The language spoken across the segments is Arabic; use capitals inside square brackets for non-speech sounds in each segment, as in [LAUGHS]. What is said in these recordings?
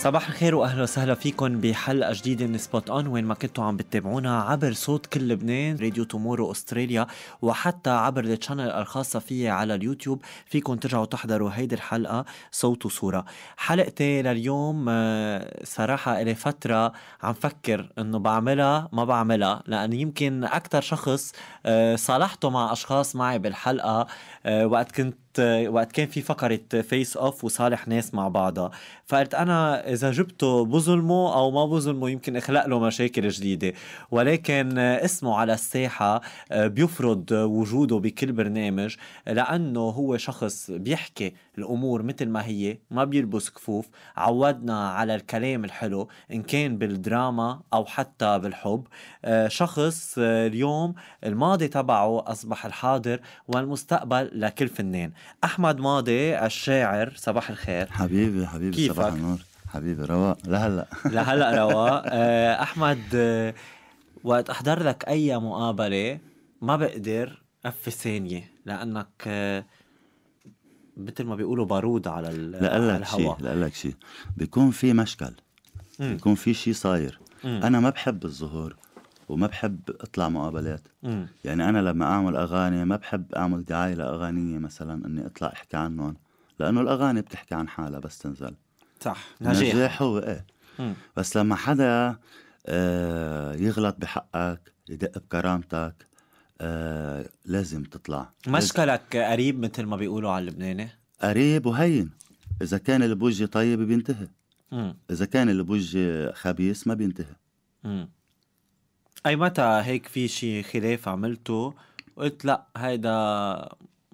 صباح الخير واهلا وسهلا فيكم بحلقه جديده من سبوت اون وين ما كنتوا عم بتتابعونا عبر صوت كل لبنان راديو تومورو استراليا وحتى عبر التشانل الخاصه فيي على اليوتيوب فيكم ترجعوا تحضروا هيدي الحلقه صوت وصوره حلقتي لليوم آه، صراحه لي فتره عم فكر انه بعملها ما بعملها لانه يمكن اكثر شخص آه، صالحته مع اشخاص معي بالحلقه آه، وقت كنت وقت كان في فقره فيس اوف وصالح ناس مع بعضها فقلت انا اذا جبته بظلمه او ما بظلمه يمكن اخلق له مشاكل جديده ولكن اسمه على الساحه آه، بيفرض وجوده بكل برنامج لانه هو شخص بيحكي الامور مثل ما هي ما بيلبس كفوف عودنا على الكلام الحلو ان كان بالدراما او حتى بالحب آه، شخص آه، اليوم الماضي تبعه اصبح الحاضر والمستقبل لكل فنان احمد ماضي الشاعر صباح الخير حبيبي حبيبي كيفك؟ صباح النور حبيبي رواق لهلا [LAUGHS] لهلا رواق [LAUGHS] آه، احمد آه، وقت احضر لك اي مقابله ما بقدر اف ثانيه لانك آه، مثل ما بيقولوا بارود على لك شيء لك شيء بيكون في مشكل بيكون في شيء صاير انا ما بحب الظهور وما بحب اطلع مقابلات م. يعني انا لما اعمل اغاني ما بحب اعمل دعايه لاغانيه مثلا اني اطلع احكي عنهم لانه الاغاني بتحكي عن حالها بس تنزل صح نجاح نجاح هو ايه م. بس لما حدا آه يغلط بحقك يدق بكرامتك آه لازم تطلع مشكلك قريب مثل ما بيقولوا على اللبناني قريب وهين اذا كان اللي بوجهي طيب بينتهي اذا كان اللي بوجهي خبيث ما بينتهي اي متى هيك في شيء خلاف عملته قلت لا هيدا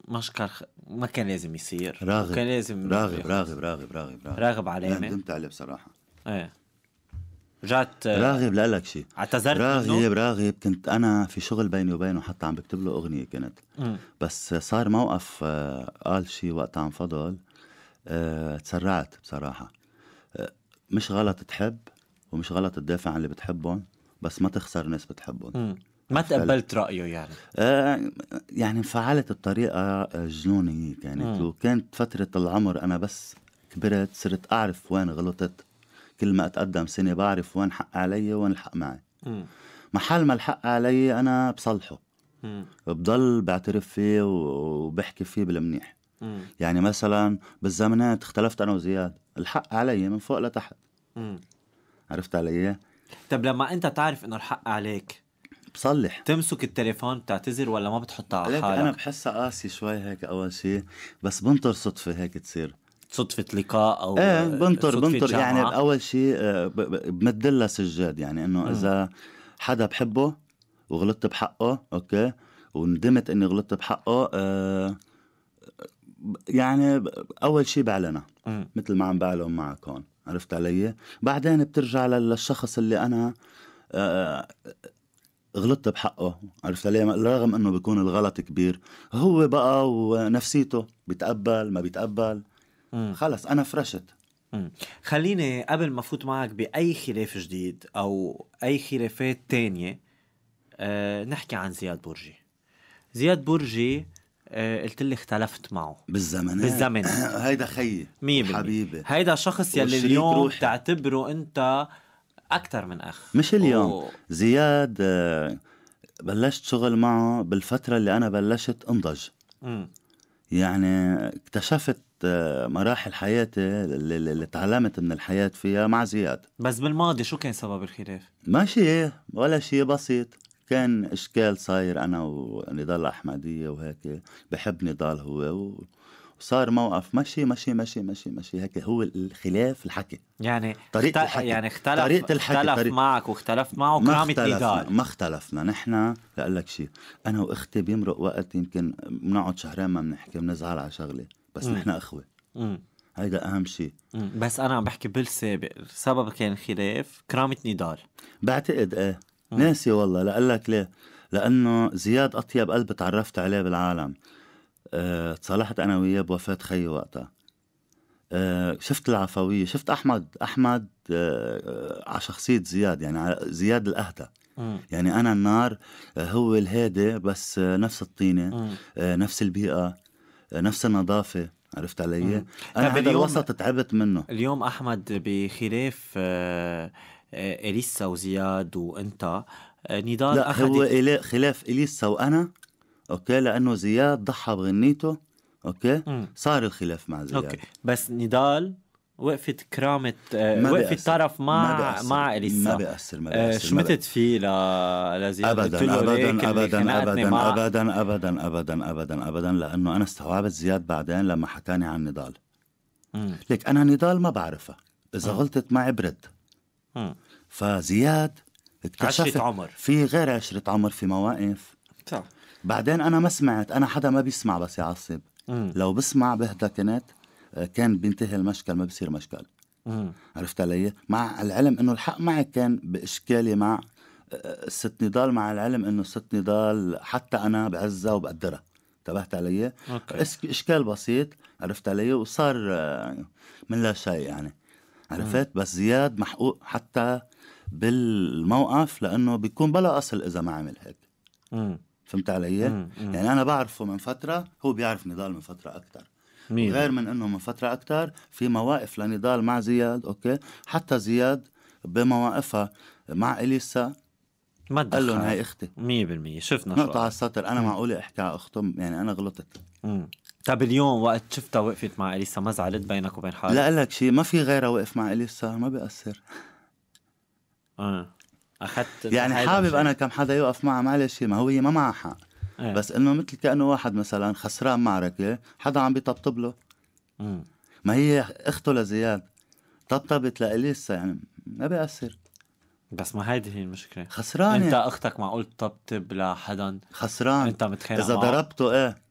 مشكل خ... ما كان لازم يصير راغب كان لازم راغب راغب راغب راغب راغب راغب علامة ندمت عليه بصراحة ايه رجعت آه، راغب لا لك شيء اعتذرت راغب منه؟ راغب كنت انا في شغل بيني وبينه حتى عم بكتب له اغنية كنت م. بس صار موقف آه، قال شيء وقت عم فضل آه، تسرعت بصراحة مش غلط تحب ومش غلط تدافع عن اللي بتحبهم بس ما تخسر ناس بتحبهم ما تقبلت رايه يعني آه يعني انفعلت بطريقه جنونيه يعني. كانت مم. وكانت فتره العمر انا بس كبرت صرت اعرف وين غلطت كل ما اتقدم سنه بعرف وين حق علي وين الحق معي مم. محل ما الحق علي انا بصلحه مم. بضل بعترف فيه وبحكي فيه بالمنيح مم. يعني مثلا بالزمنات اختلفت انا وزياد الحق علي من فوق لتحت مم. عرفت علي طب لما انت تعرف انه الحق عليك بصلح تمسك التليفون بتعتذر ولا ما بتحطها على حالك انا بحسها قاسي شوي هيك اول شيء بس بنطر صدفه هيك تصير صدفة لقاء او ايه بنطر بنطر يعني جامعة. يعني اول شيء آه، بمد لها سجاد يعني انه اذا حدا بحبه وغلطت بحقه اوكي وندمت اني غلطت بحقه أه يعني اول شيء بعلنها مثل ما عم بعلن معك هون عرفت علي بعدين بترجع للشخص اللي انا آه، آه، غلطت بحقه عرفت علي رغم انه بيكون الغلط كبير هو بقى ونفسيته بيتقبل ما بيتقبل خلص انا فرشت خليني قبل ما فوت معك باي خلاف جديد او اي خلافات تانية أه نحكي عن زياد برجي زياد برجي آه، قلت لي اختلفت معه بالزمن بالزمن [LAUGHS] هيدا خيي حبيبي هيدا شخص يلي اليوم روحي. تعتبره انت اكثر من اخ مش اليوم أوه. زياد آه، بلشت شغل معه بالفتره اللي انا بلشت انضج م. يعني اكتشفت آه، مراحل حياتي اللي تعلمت من الحياة فيها مع زياد بس بالماضي شو كان سبب الخلاف؟ ما شيء ولا شيء بسيط كان اشكال صاير انا ونضال احمديه وهيك بحب نضال هو وصار موقف مشي مشي مشي مشي مشي هيك هو الخلاف الحكي يعني طريقه اختل... الحكي يعني اختلف طريقه الحكي اختلف طريق... معك واختلف معه كرامة نضال ما اختلفنا نحن لاقول لك شيء انا واختي بيمرق وقت يمكن بنقعد شهرين ما بنحكي بنزعل على شغله بس نحن اخوه هيدا اهم شيء بس انا عم بحكي بالسابق سبب كان خلاف كرامه نضال بعتقد ايه آه. ناسي والله لأقول لك ليه لأنه زياد أطيب قلب تعرفت عليه بالعالم أه تصالحت أنا وياه بوفاة خيي وقتها أه شفت العفوية شفت أحمد أحمد أه, آه، على شخصية زياد يعني على زياد الأهدى آه. يعني أنا النار هو الهادي بس نفس الطينة نفس البيئة نفس النظافة عرفت علي؟ أنا طيب هذا الوسط تعبت منه اليوم أحمد بخلاف آه، اليسا وزياد وانت آه، نضال لا أخذت... هو خلاف اليسا وانا اوكي لانه زياد ضحى بغنيته اوكي م. صار الخلاف مع زياد اوكي بس نضال وقفت كرامة آه، وقفت طرف مع مع اليسا ما بيأثر ما بيأثر شمتت فيه ل... لزياد أبداً أبداً أبداً, أبداً أبداً, أبداً أبداً أبداً أبداً أبداً أبداً لأنه أنا استوعبت زياد بعدين لما حكاني عن نضال لك أنا نضال ما بعرفها إذا غلطت معي برد فزياد اكتشفت عمر في غير عشرة عمر في مواقف صح بعدين انا ما سمعت انا حدا ما بيسمع بس يعصب م. لو بسمع بهدا كانت آه، كان بينتهي المشكل ما بصير مشكل م. عرفت علي مع العلم انه الحق معي كان باشكالي مع الست آه، نضال مع العلم انه الست نضال حتى انا بعزها وبقدرها انتبهت علي أوكي. اشكال بسيط عرفت علي وصار آه، من لا شيء يعني عرفت بس زياد محقوق حتى بالموقف لانه بيكون بلا اصل اذا ما عمل هيك مم. فهمت علي؟ مم. مم. يعني انا بعرفه من فتره هو بيعرف نضال من فتره اكثر غير من انه من فتره اكثر في مواقف لنضال مع زياد اوكي حتى زياد بمواقفها مع اليسا ما قال لهم هاي اختي 100% شفنا نقطة على السطر انا معقول احكي على اخته يعني انا غلطت مم. طب اليوم وقت شفتها وقفت مع اليسا ما زعلت بينك وبين حالك؟ لا لك شيء ما في غيرها وقف مع اليسا ما بيأثر اه اخذت يعني حابب انا كم حدا يوقف معها معلش ما هو هي ما معها حق ايه. بس انه مثل كانه واحد مثلا خسران معركه حدا عم بيطبطب له ما هي اخته لزياد طبطبت لاليسا يعني ما بيأثر بس ما هيدي هي المشكله خسرانه انت يعني. اختك معقول تطبطب لحدا خسران انت متخيل اذا ضربته ايه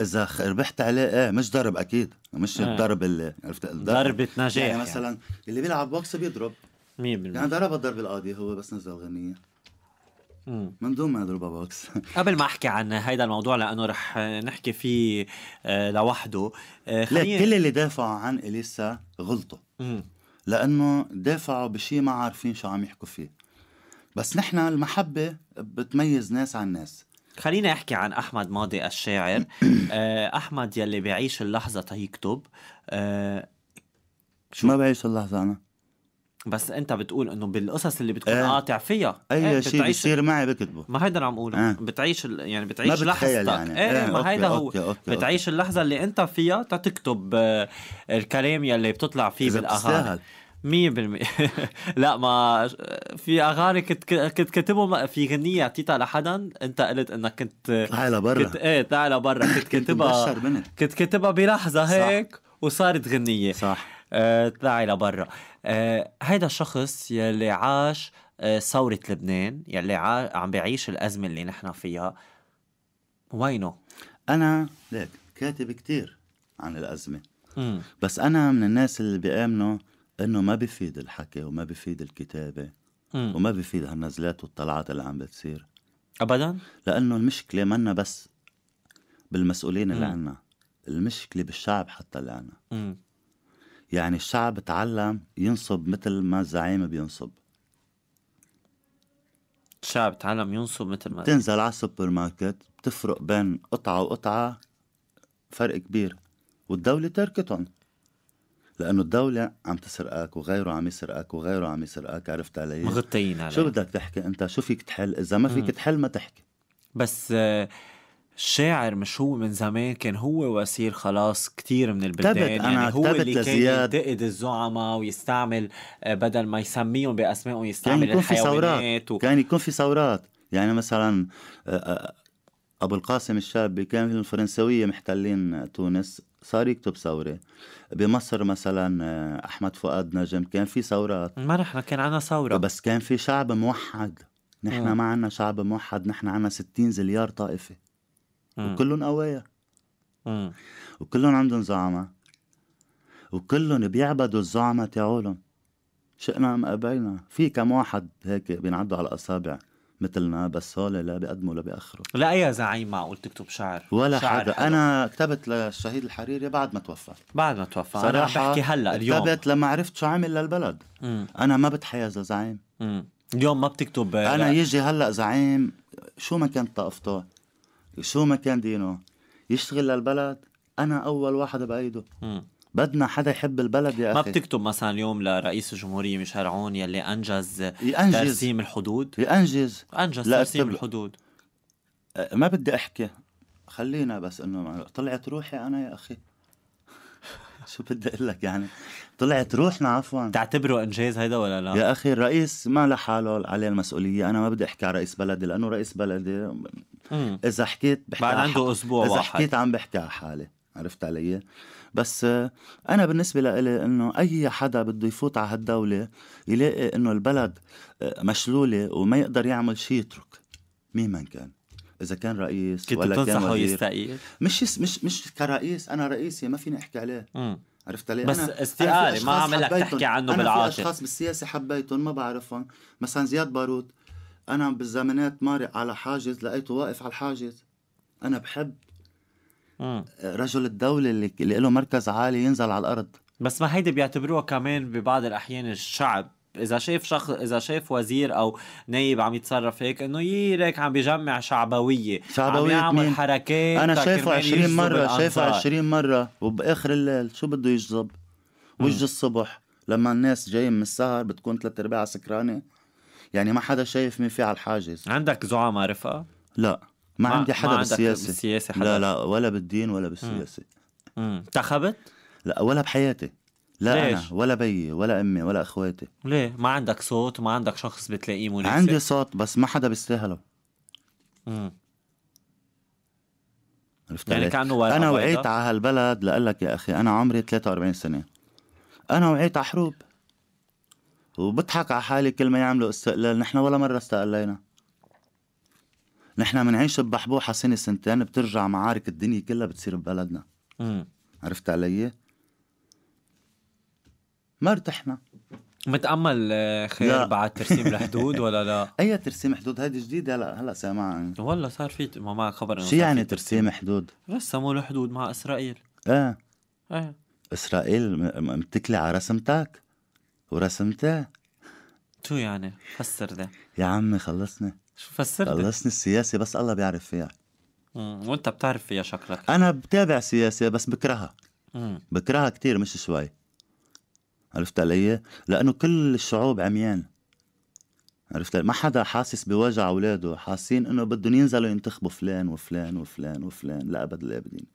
اذا ربحت عليه ايه مش ضرب اكيد مش آه. الضرب اللي عرفت ضربة يعني نجاح يعني مثلا يعني. اللي بيلعب بوكس بيضرب 100% يعني ضرب الضرب القاضي هو بس نزل غنيه من دون ما يضرب بوكس [LAUGHS] قبل ما احكي عن هيدا الموضوع لانه رح نحكي فيه آه، لوحده آه، خلينا كل اللي دافعوا عن اليسا غلطوا لانه دافعوا بشيء ما عارفين شو عم يحكوا فيه بس نحن المحبه بتميز ناس عن ناس خليني احكي عن احمد ماضي الشاعر [CLEARS THROAT] آه، احمد يلي بيعيش اللحظه تيكتب أه شو ما بعيش اللحظه انا بس انت بتقول انه بالقصص اللي بتكون آه. قاطع فيها إيه، اي آه شيء بيصير معي بكتبه ما هيدا اللي عم اقوله آه. بتعيش يعني بتعيش لحظتك يعني. ايه, آه. ما إيه، هيدا هو أوكي. أوكي. بتعيش اللحظه اللي انت فيها تتكتب آه الكلام يلي بتطلع فيه بالاغاني مية بالمية [LAUGHS] لا ما في اغاني كنت كنت كاتبهم في غنيه اعطيتها لحدا انت قلت انك كنت تعال برا كنت ايه تعال برا [LAUGHS] كنت كاتبها كنت كاتبها بلحظه هيك صح. وصارت غنيه صح آه تعي لبرا آه الشخص يلي عاش آه ثورة لبنان يلي عم بيعيش الأزمة اللي نحن فيها وينه؟ أنا ليك كاتب كتير عن الأزمة مم. بس أنا من الناس اللي بيآمنوا انه ما بفيد الحكي وما بفيد الكتابه مم. وما بفيد هالنزلات والطلعات اللي عم بتصير ابدا لانه المشكله منا بس بالمسؤولين اللي عنا المشكله بالشعب حتى اللي عنا يعني الشعب تعلم ينصب مثل ما الزعيم بينصب الشعب تعلم ينصب مثل ما تنزل على السوبر ماركت بتفرق بين قطعه وقطعه فرق كبير والدوله تركتهم لانه الدوله عم تسرقك وغيره عم يسرقك وغيره عم يسرقك عرفت علي مغطيين عليك شو بدك تحكي انت شو فيك تحل اذا ما فيك تحل ما تحكي بس آه، الشاعر مش هو من زمان كان هو وسيل خلاص كتير من البلدان يعني أنا هو اللي لزياد كان ينتقد الزعماء ويستعمل آه، بدل ما يسميهم باسمائهم يستعمل كان يكون في ثورات و... كان يكون في ثورات يعني مثلا آه، ابو القاسم الشابي كان الفرنسويه محتلين تونس صار يكتب ثوري بمصر مثلا آه، احمد فؤاد نجم كان في ثورات ما نحن كان عنا ثوره بس كان في شعب موحد نحن ما عنا شعب موحد نحن عنا 60 زليار طائفه وكلهم قوايا وكلهم عندهم زعماء وكلهم بيعبدوا الزعماء تاعولهم شئنا ام ابينا في كم واحد هيك بينعدوا على الاصابع مثلنا بس هول لا بيقدموا لا بيأخروا لا أي زعيم معقول تكتب شعر ولا شعر حدا حلو. أنا كتبت للشهيد الحريري بعد ما توفى بعد ما توفى أنا عم بحكي هلا اليوم كتبت لما عرفت شو عمل للبلد مم. أنا ما بتحيز لزعيم اليوم ما بتكتب آه، أنا يجي هلا زعيم شو ما كانت طائفته شو ما كان دينه يشتغل للبلد أنا أول واحد بأيده مم. بدنا حدا يحب البلد يا اخي ما بتكتب مثلا اليوم لرئيس الجمهوريه مشعل عون يلي انجز يأنجز ترسيم الحدود يأنجز انجز ترسيم الحدود أه، ما بدي احكي خلينا بس انه طلعت روحي انا يا اخي [LAUGHS] شو بدي اقول لك يعني طلعت روحنا عفوا تعتبره انجاز هيدا ولا لا؟ يا اخي الرئيس ما لحاله عليه المسؤوليه، انا ما بدي احكي على رئيس بلدي لانه رئيس بلدي اذا حكيت بحكي بعد عنده اسبوع اذا واحد. حكيت عم بحكي على حالي، عرفت علي؟ بس انا بالنسبه لإلي انه اي حدا بده يفوت على هالدوله يلاقي انه البلد مشلوله وما يقدر يعمل شيء يترك مين من كان اذا كان رئيس كنت ولا كان يستقيل مش مش مش كرئيس انا رئيسي ما فيني احكي عليه م. عرفت علي بس استقاله ما عم لك تحكي عنه أنا بالعاطفه في اشخاص بالسياسه حبيتهم ما بعرفهم مثلا زياد بارود انا بالزمانات مارق على حاجز لقيته واقف على الحاجز انا بحب آه. رجل الدولة اللي له مركز عالي ينزل على الأرض بس ما هيدي بيعتبروها كمان ببعض الأحيان الشعب اذا شاف شخص اذا شاف وزير او نايب عم يتصرف هيك انه ييرك عم بيجمع شعبويه شعبويه عم يعمل حركات انا شايفه 20 مره شايفه 20 مره وباخر الليل شو بده يجذب وجه الصبح لما الناس جايه من السهر بتكون ثلاث ارباعها سكرانه يعني ما حدا شايف مين في على الحاجز عندك زعماء رفقه لا ما, ما عندي حدا ما بالسياسه بالسياسه حدا. لا لا ولا بالدين ولا بالسياسه انتخبت؟ لا ولا بحياتي لا ليش؟ انا ولا بيي ولا امي ولا اخواتي ليه؟ ما عندك صوت ما عندك شخص بتلاقيه مناسب عندي صوت بس ما حدا بيستاهله عرفت يعني كانه انا وعيت على هالبلد لاقول لك يا اخي انا عمري 43 سنه انا وعيت على حروب وبضحك على حالي كل ما يعملوا استقلال نحن ولا مره استقلينا نحن بنعيش ببحبوحه سنه سنتين بترجع معارك الدنيا كلها بتصير ببلدنا عرفت علي؟ ما ارتحنا متامل آه، خير لا. بعد ترسيم الحدود ولا لا؟ [LAUGHS] اي ترسيم حدود هذه جديده هلا هلا سامعها والله صار في ما معك خبر شو يعني ترسيم حدود؟ رسموا الحدود مع اسرائيل ايه ايه اسرائيل متكله على رسمتك ورسمته شو يعني؟ فسر ده يا عمي خلصنا شو فسرت خلصني السياسه بس الله بيعرف فيها مم. وانت بتعرف فيها شكلك انا بتابع سياسه بس بكرهها مم. بكرهها كتير مش شوي عرفت علي؟ لانه كل الشعوب عميان عرفت ما حدا حاسس بوجع اولاده حاسين انه بدهم ينزلوا ينتخبوا فلان وفلان وفلان وفلان لا الابدين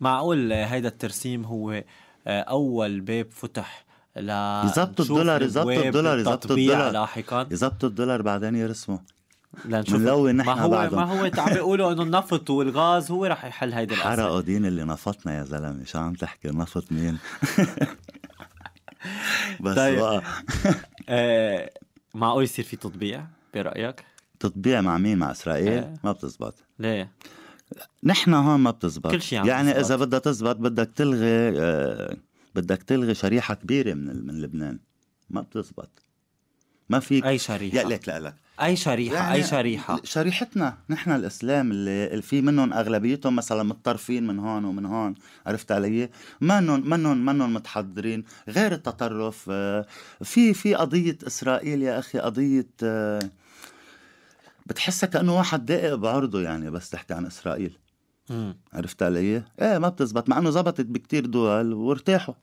معقول هيدا الترسيم هو آه، اول باب فتح ل يظبطوا الدولار يظبطوا الدولار يظبطوا الدولار لاحقا يظبطوا الدولار بعدين يرسموا لنشوف بنلون نحن ما هو بعضهم. ما هو عم بيقولوا انه النفط والغاز هو رح يحل هيدي الازمه حرقوا دين اللي نفطنا يا زلمه شو عم تحكي نفط مين [LAUGHS] بس طيب. بقى [LAUGHS] آه معقول يصير في تطبيع برايك؟ تطبيع مع مين مع اسرائيل؟ آه. ما بتزبط ليه؟ نحن هون ما بتزبط كل شيء يعني تزبط. اذا بدها تزبط بدك تلغي آه بدك تلغي شريحه كبيره من من لبنان ما بتزبط ما فيك اي شريحه لا لك لك اي شريحه يعني اي شريحه شريحتنا نحن الاسلام اللي في منهم اغلبيتهم مثلا متطرفين من هون ومن هون عرفت علي ما منهم منهم متحضرين غير التطرف آه، في في قضيه اسرائيل يا اخي قضيه آه، بتحسها كانه واحد دقق بعرضه يعني بس تحكي عن اسرائيل مم. عرفت علي؟ ايه ما بتزبط مع انه زبطت بكتير دول وارتاحوا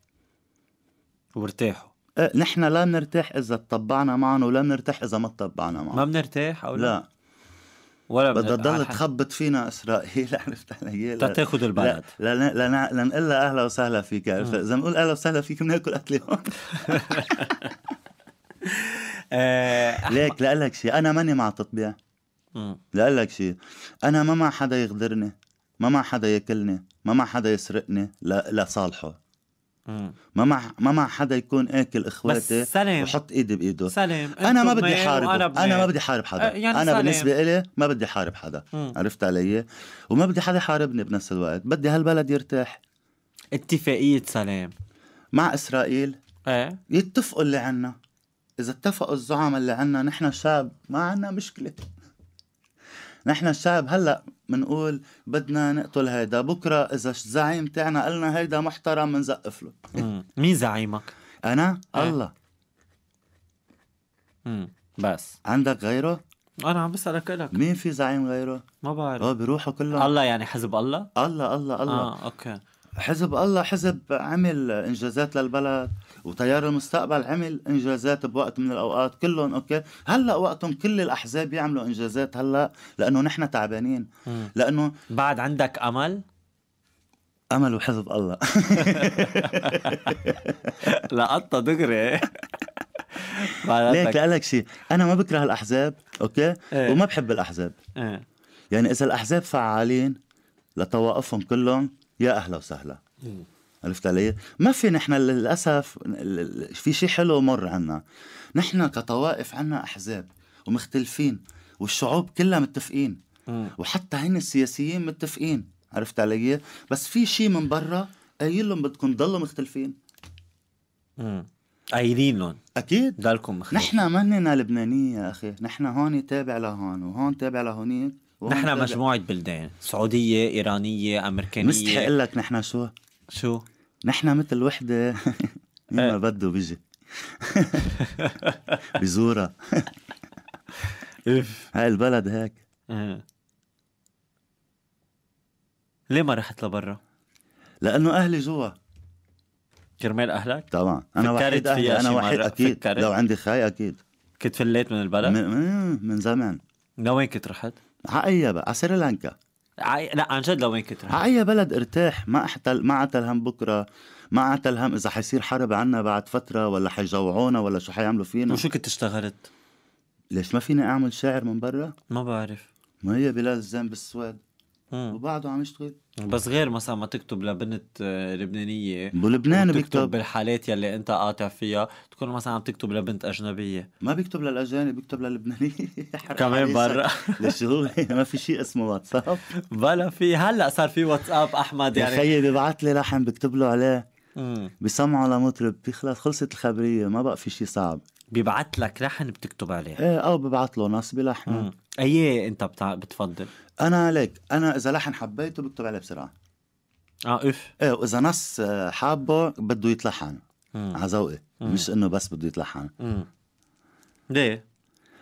وارتاحوا أه، نحن لا بنرتاح اذا تطبعنا معهم ولا بنرتاح اذا ما تطبعنا معهم ما بنرتاح او لا, لا. ولا بدها تضل تخبط فينا اسرائيل [LAUGHS] عرفت علي؟ تاخذ البلد لا لا لا, لا لها اهلا وسهلا فيك عرفت اذا بنقول اهلا وسهلا فيك بناكل قتله هون [LAUGHS] [LAUGHS] آه، ليك لاقول لك شيء انا ماني مع التطبيع لاقول لك شيء انا ما مع حدا يغدرني ما مع حدا ياكلني ما مع حدا يسرقني لصالحه ما مع ما مع حدا يكون اكل اخواتي سلام وحط ايدي بايده سلام انا ما بدي حارب انا ما بدي حارب حدا أه، يعني انا سلام. بالنسبه إلي ما بدي حارب حدا مم. عرفت علي وما بدي حدا يحاربني بنفس الوقت بدي هالبلد يرتاح اتفاقيه سلام مع اسرائيل ايه يتفقوا اللي عنا اذا اتفقوا الزعماء اللي عنا نحن شعب ما عنا مشكله نحن الشعب هلا بنقول بدنا نقتل هيدا بكره اذا الزعيم تاعنا قالنا هيدا محترم بنزقف له مين زعيمك انا أه. الله امم بس عندك غيره انا عم بسالك لك مين في زعيم غيره ما بعرف اه بيروحوا كلهم الله يعني حزب الله الله الله الله اه اوكي حزب الله حزب عمل انجازات للبلد وتيار المستقبل عمل انجازات بوقت من الاوقات كلهم اوكي هلا وقتهم كل الاحزاب يعملوا انجازات هلا لانه نحن تعبانين لانه بعد عندك امل امل وحزب الله [LAUGHS] لقطه دغري [LAUGHS] ليك لك شيء انا ما بكره الاحزاب اوكي ايه. وما بحب الاحزاب ايه. يعني اذا الاحزاب فعالين لتوقفهم كلهم يا اهلا وسهلا عرفت علي؟ ما في نحن للاسف في شيء حلو مر عنا نحن كطوائف عنا احزاب ومختلفين والشعوب كلها متفقين وحتى هن السياسيين متفقين عرفت علي؟ بس في شيء من برا قايل لهم بدكم تضلوا مختلفين امم قايلين لهم اكيد ضلكم مختلفين نحن مننا لبنانيه يا اخي نحن هون تابع لهون وهون تابع لهونيك نحن مجموعة بلدان سعودية إيرانية أمريكانية مستحق لك نحن شو شو؟ نحن مثل وحده [LAUGHS] مين ما إيه. بده بيجي [LAUGHS] بزورها اف هاي البلد هيك إيه. ليه ما رحت لبرا؟ لانه اهلي جوا كرمال اهلك؟ طبعا انا وحيد اهلي انا وحيد اكيد فكرت. لو عندي خاي اكيد كنت فليت من البلد؟ من, من زمان لوين كنت رحت؟ على اي على سريلانكا عاي... لا عن جد لوين رح؟ اي بلد ارتاح ما احتل ما عتل هم بكره ما عتل هم اذا حيصير حرب عنا بعد فتره ولا حيجوعونا ولا شو حيعملوا فينا وشو كنت اشتغلت؟ ليش ما فيني اعمل شاعر من برا؟ ما بعرف ما هي بلاد الزين بالسويد وبعده عم يشتغل بس غير مثلا ما تكتب لبنت آه، لبنانيه بلبنان بيكتب بالحالات يلي انت قاطع فيها تكون مثلا عم تكتب لبنت اجنبيه ما بيكتب للاجانب بيكتب للبنانيه [LAUGHS] كمان برا [LAUGHS] ليش هو ما في شيء اسمه واتساب بلا في هلا صار في واتساب احمد يعني يا خيي ببعث لي لحن بكتب له عليه بسمعه لمطرب بيخلص خلصت الخبريه ما بقى في شيء صعب بيبعت لك لحن بتكتب عليه ايه او ببعت له نص بلحن اي انت بتع... بتفضل انا ليك انا اذا لحن حبيته بكتب عليه بسرعه اه اف ايه واذا نص آه، حابه بده يتلحن على ذوقي مش انه بس بده يتلحن ليه؟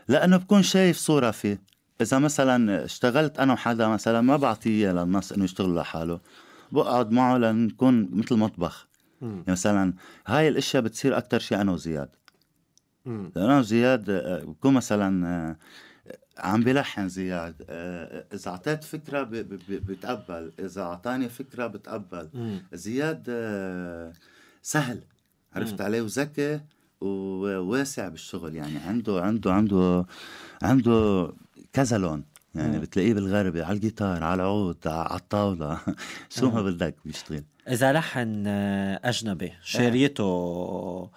لانه بكون شايف صوره فيه اذا مثلا اشتغلت انا وحدا مثلا ما بعطيه للنص انه يشتغل لحاله بقعد معه لنكون مثل مطبخ يعني مثلا هاي الاشياء بتصير اكثر شيء انا وزياد مم. انا وزياد آه، بكون مثلا آه، عم بلحن زياد آه، آه، اذا اعطيت فكره بتقبل اذا اعطاني فكره بتقبل زياد آه، سهل عرفت عليه وذكي وواسع بالشغل يعني عنده عنده عنده عنده كذا لون يعني بتلاقيه بالغربي على الجيتار على العود على الطاوله [LAUGHS] شو ما بدك بيشتغل اذا لحن اجنبي إيه. شاريته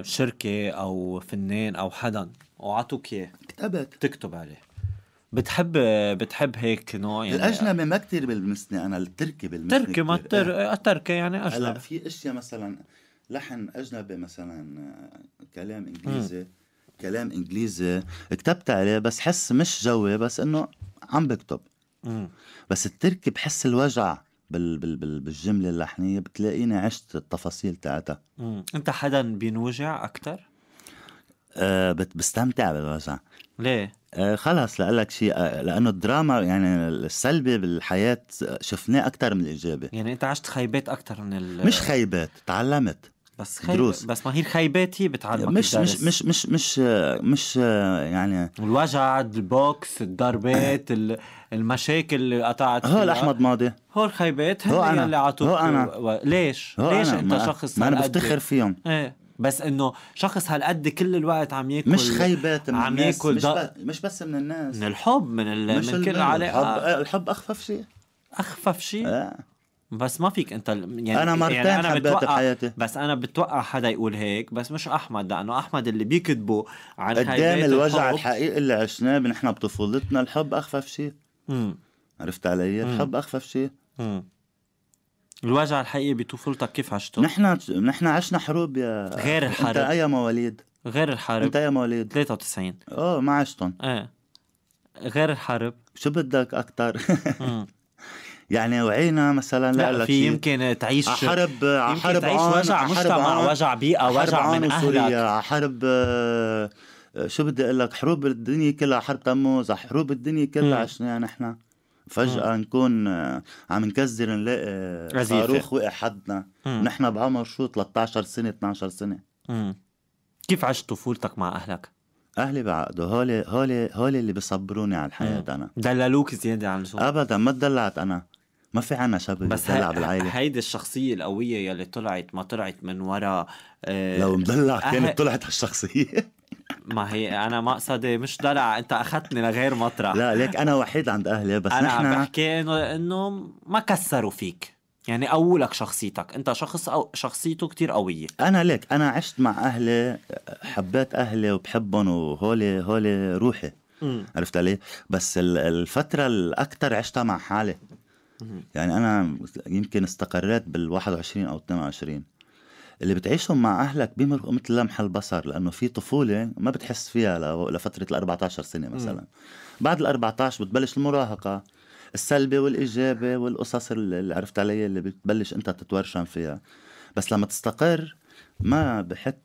شركه او فنان او حدا وعطوك اياه كتبت تكتب عليه بتحب بتحب هيك نوع يعني الاجنبي ما كثير بلمسني انا التركي بلمسني تركي ما إيه. آه، تركي التركي يعني اجنبي هلا في اشياء مثلا لحن اجنبي مثلا آه، كلام انجليزي كلام انجليزي كتبت عليه بس حس مش جوي بس انه عم بكتب بس التركي بحس الوجع بال بال بال بالجمله اللحنيه بتلاقيني عشت التفاصيل تاعتها انت حدا بينوجع اكثر آه، بستمتع بالوجع ليه؟ آه، خلص لقلك شيء آه، لانه الدراما يعني السلبي بالحياه شفناه اكثر من الايجابي يعني انت عشت خيبات اكثر من ال... مش خيبات تعلمت بس خيب... دروس بس ما هي الخيبات هي بتعلمك مش مش مش مش مش مش يعني الوجع البوكس الضربات المشاكل اللي قطعت هول احمد ماضي هول خيبات هو انا اللي عطوك هو انا و... ليش؟ هو ليش أنا. انت ما... شخص ما انا بفتخر فيهم ايه بس انه شخص هالقد كل الوقت عم ياكل مش خيبات من عم الناس ياكل مش, ب... مش بس من الناس من الحب من ال... من كل علاقه الحب, آه، الحب اخفف شيء اخفف شيء آه. بس ما فيك انت يعني انا يعني مرتين يعني أنا حبيت بحياتي بس انا بتوقع حدا يقول هيك بس مش احمد لانه احمد اللي بيكذبوا عن قدام الوجع الحقيقي اللي عشناه نحن بطفولتنا الحب اخفف شيء عرفت علي؟ الحب اخفف شيء الوجع الحقيقي بطفولتك كيف عشته؟ نحن نحن عشنا حروب يا غير الحرب انت اي مواليد؟ غير الحرب انت اي مواليد؟ 93 اه ما عشتهم ايه غير الحرب شو بدك اكثر؟ [LAUGHS] يعني وعينا مثلا لا, لا في يمكن تعيش حرب حرب تعيش وجع مجتمع وجع بيئه وجع من اهلك حرب آه، شو بدي اقول لك حروب الدنيا كلها حرب تموز حروب الدنيا كلها عشناها نحن فجأة مم. نكون آه، عم نكذر نلاقي آه، صاروخ وقع حدنا نحن بعمر شو 13 سنة 12 سنة مم. كيف عشت طفولتك مع أهلك؟ اهلي بعقدوا هولي هولي هولي اللي بصبروني على الحياه مم. انا دللوك زياده عن اللزوم ابدا ما تدلعت انا ما في عنا شاب بس هي... بالعائله هيدي الشخصيه القويه يلي طلعت ما طلعت من وراء آه... لو مدلع كانت أه... طلعت هالشخصيه [LAUGHS] ما هي انا مقصدي مش دلع انت اخذتني لغير مطرح لا ليك انا وحيد عند اهلي بس انا عم بحكي انه انه ما كسروا فيك يعني قولك شخصيتك انت شخص أو شخصيته كتير قوية انا ليك انا عشت مع اهلي حبيت اهلي وبحبهم وهولي هولي روحي مم. عرفت علي بس الفترة الاكثر عشتها مع حالي مم. يعني انا يمكن استقريت بال 21 او 22 اللي بتعيشهم مع أهلك بيمرقوا مثل لمح البصر لأنه في طفولة ما بتحس فيها لفترة ال 14 سنة مثلا م. بعد ال 14 بتبلش المراهقة السلبي والإيجابي والقصص اللي عرفت علي اللي بتبلش أنت تتورشم فيها بس لما تستقر ما بحك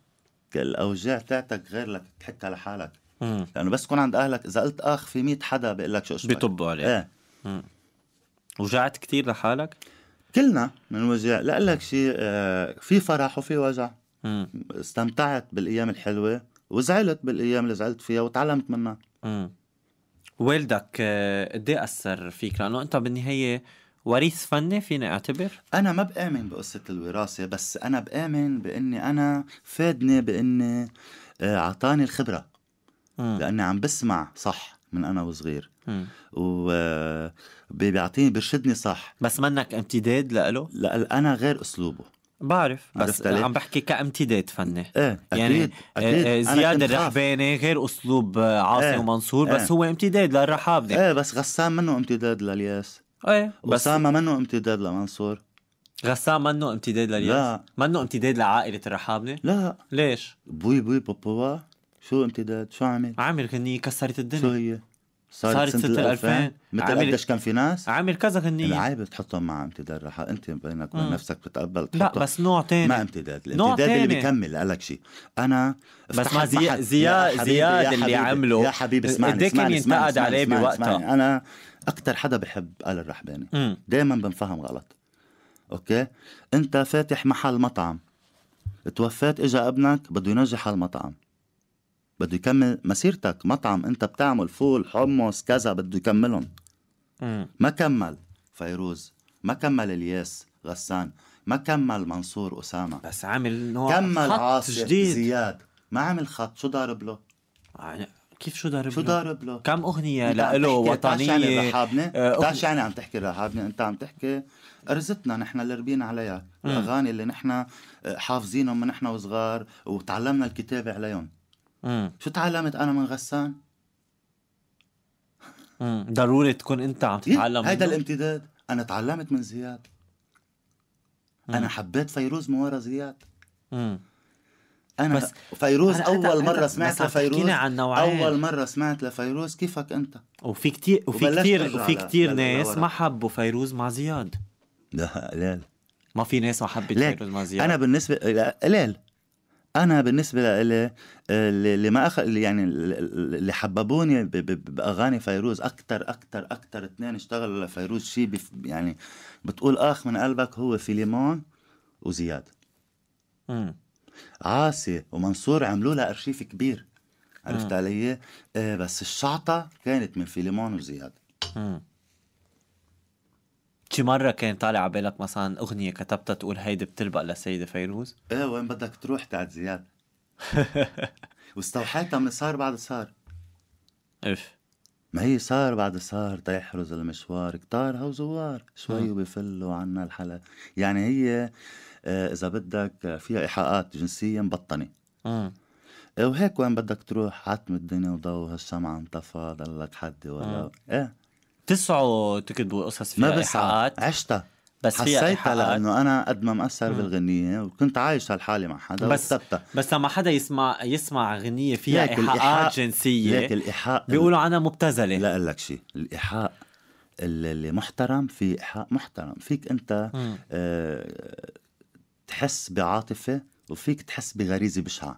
الأوجاع تاعتك غير لك تحكها لحالك لأنه يعني بس تكون عند أهلك إذا قلت أخ في 100 حدا بيقول لك شو أشبك بيطبوا عليك إيه. وجعت كثير لحالك؟ كلنا من وجع لا لك شيء آه، في فرح وفي وجع استمتعت بالايام الحلوه وزعلت بالايام اللي زعلت فيها وتعلمت منها والدك آه، قد ايه اثر فيك لانه انت بالنهايه وريث فني فيني اعتبر؟ انا ما بامن بقصه الوراثه بس انا بامن باني انا فادني باني آه، اعطاني الخبره م. لاني عم بسمع صح من انا وصغير وبيعطيني بيرشدني صح بس منك امتداد لإله؟ لا انا غير اسلوبه بعرف بس عم بحكي كامتداد فني ايه يعني أكيد. آه، زياد الرحباني غير اسلوب آه، عاصي ايه. ومنصور بس ايه. هو امتداد للرحابنة ايه بس غسان منه امتداد للياس ايه بس اسامه منه امتداد لمنصور غسان منه امتداد للياس لا منه امتداد لعائلة الرحابنة؟ لا ليش؟ بوي بوي بابا شو امتداد؟ شو عمل؟ عامل غنية كسرت الدنيا شو هي؟ صارت, صارت سنة, سنة 2000 مثل قديش كان في ناس عامل كذا غنية العيب تحطهم مع امتداد راح انت بينك وبين نفسك بتتقبل لا بس نوع تاني ما امتداد الامتداد نوع اللي بيكمل قالك شيء انا بس ما زياد زياد زياد اللي عمله يا حبيبي اسمعني قد إيه كان ينتقد عليه بوقتها انا اكثر حدا بحب آل الرحباني دائما بنفهم غلط اوكي انت فاتح محل مطعم توفيت اجى ابنك بده ينجح هالمطعم بده يكمل مسيرتك مطعم انت بتعمل فول حمص كذا بده يكملهم ما كمل فيروز ما كمل الياس غسان ما كمل منصور أسامة بس عامل نوع كمل خط عاصف جديد زياد ما عمل خط شو ضارب له؟ يعني كيف شو ضارب له؟ شو ضارب له؟ كم اغنية لإله يعني وطنية يعني رحابنة؟ آه، بتعرف يعني عم تحكي رحابنة؟ أنت عم تحكي أرزتنا نحن اللي ربينا عليها، الأغاني اللي نحن آه، حافظينهم من نحن وصغار وتعلمنا الكتابة عليهم مم. شو تعلمت انا من غسان؟ مم. ضروري تكون انت عم إيه، تتعلم هيدا الامتداد انا تعلمت من زياد مم. انا حبيت فيروز من ورا زياد مم. انا بس فيروز أنا اول أنا مره سمعت لفيروز عن اول مره سمعت لفيروز كيفك انت وفي كتير وفي كثير وفي كثير ناس ما حبوا فيروز مع زياد لا قليل ما في ناس ما حبت فيروز مع زياد انا بالنسبه لا قليل انا بالنسبه لي اللي ما أخ... يعني اللي حببوني ب... ب... باغاني فيروز اكثر اكثر اكثر اثنين اشتغلوا لفيروز شيء بف... يعني بتقول اخ من قلبك هو فيليمون وزياد امم عاصي ومنصور عملوا لها ارشيف كبير عرفت علي؟ إيه، بس الشعطه كانت من فيليمون وزياد مم. شي مرة كان طالع على بالك مثلا أغنية كتبتها تقول هيدي بتلبق للسيدة فيروز؟ ايه وين بدك تروح تاعت زياد؟ [LAUGHS] واستوحيتها من صار بعد صار اف ما هي صار بعد صار تيحرز المشوار كتارها وزوار شوي آه. وبفلوا عنا الحلا يعني هي آه، اذا بدك آه، فيها ايحاءات جنسيه مبطنه امم وهيك وين بدك تروح عتم الدنيا وضو هالشمعة انطفى ضلك حدي ولا ايه تسعوا تكتبوا قصص فيها ما بس عشتها بس حسيتها لانه انا قد ما مأثر مم. بالغنيه وكنت عايش هالحاله مع حدا بس وكتبتها بس لما حدا يسمع يسمع غنيه فيها ايحاءات جنسيه ليك الايحاء بيقولوا عنها مبتذله لا اقول لك شيء الايحاء اللي محترم في ايحاء محترم فيك انت آه تحس بعاطفه وفيك تحس بغريزه بشعه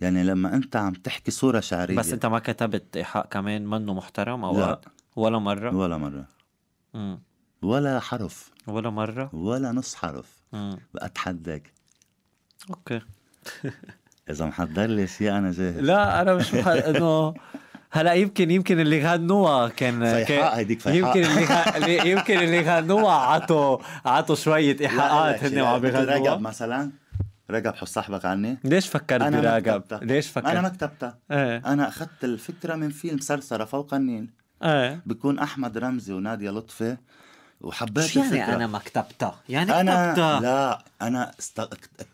يعني لما انت عم تحكي صوره شعريه بس انت ما كتبت ايحاء كمان منه محترم او لا. ولا مرة ولا مرة مم. ولا حرف ولا مرة ولا نص حرف مم. بأتحداك اوكي [LAUGHS] اذا محضر لي شيء انا جاهز لا انا مش محضر [LAUGHS] انه هلا يمكن يمكن اللي غنوها كان, كان هيديك يمكن اللي غ... يمكن اللي غنوها عطوا عطوا شويه ايحاءات هن وعم بيغنوها رجب مثلا رجب حس صاحبك عني ليش فكرت براجب؟ ليش فكرت؟ انا ما كتبتها ايه؟ انا اخذت الفكره من فيلم سرسره فوق النيل ايه بكون احمد رمزي وناديه لطفي وحبيت شو يعني الفكرة. انا ما كتبتها؟ يعني أنا كتبتها لا انا است...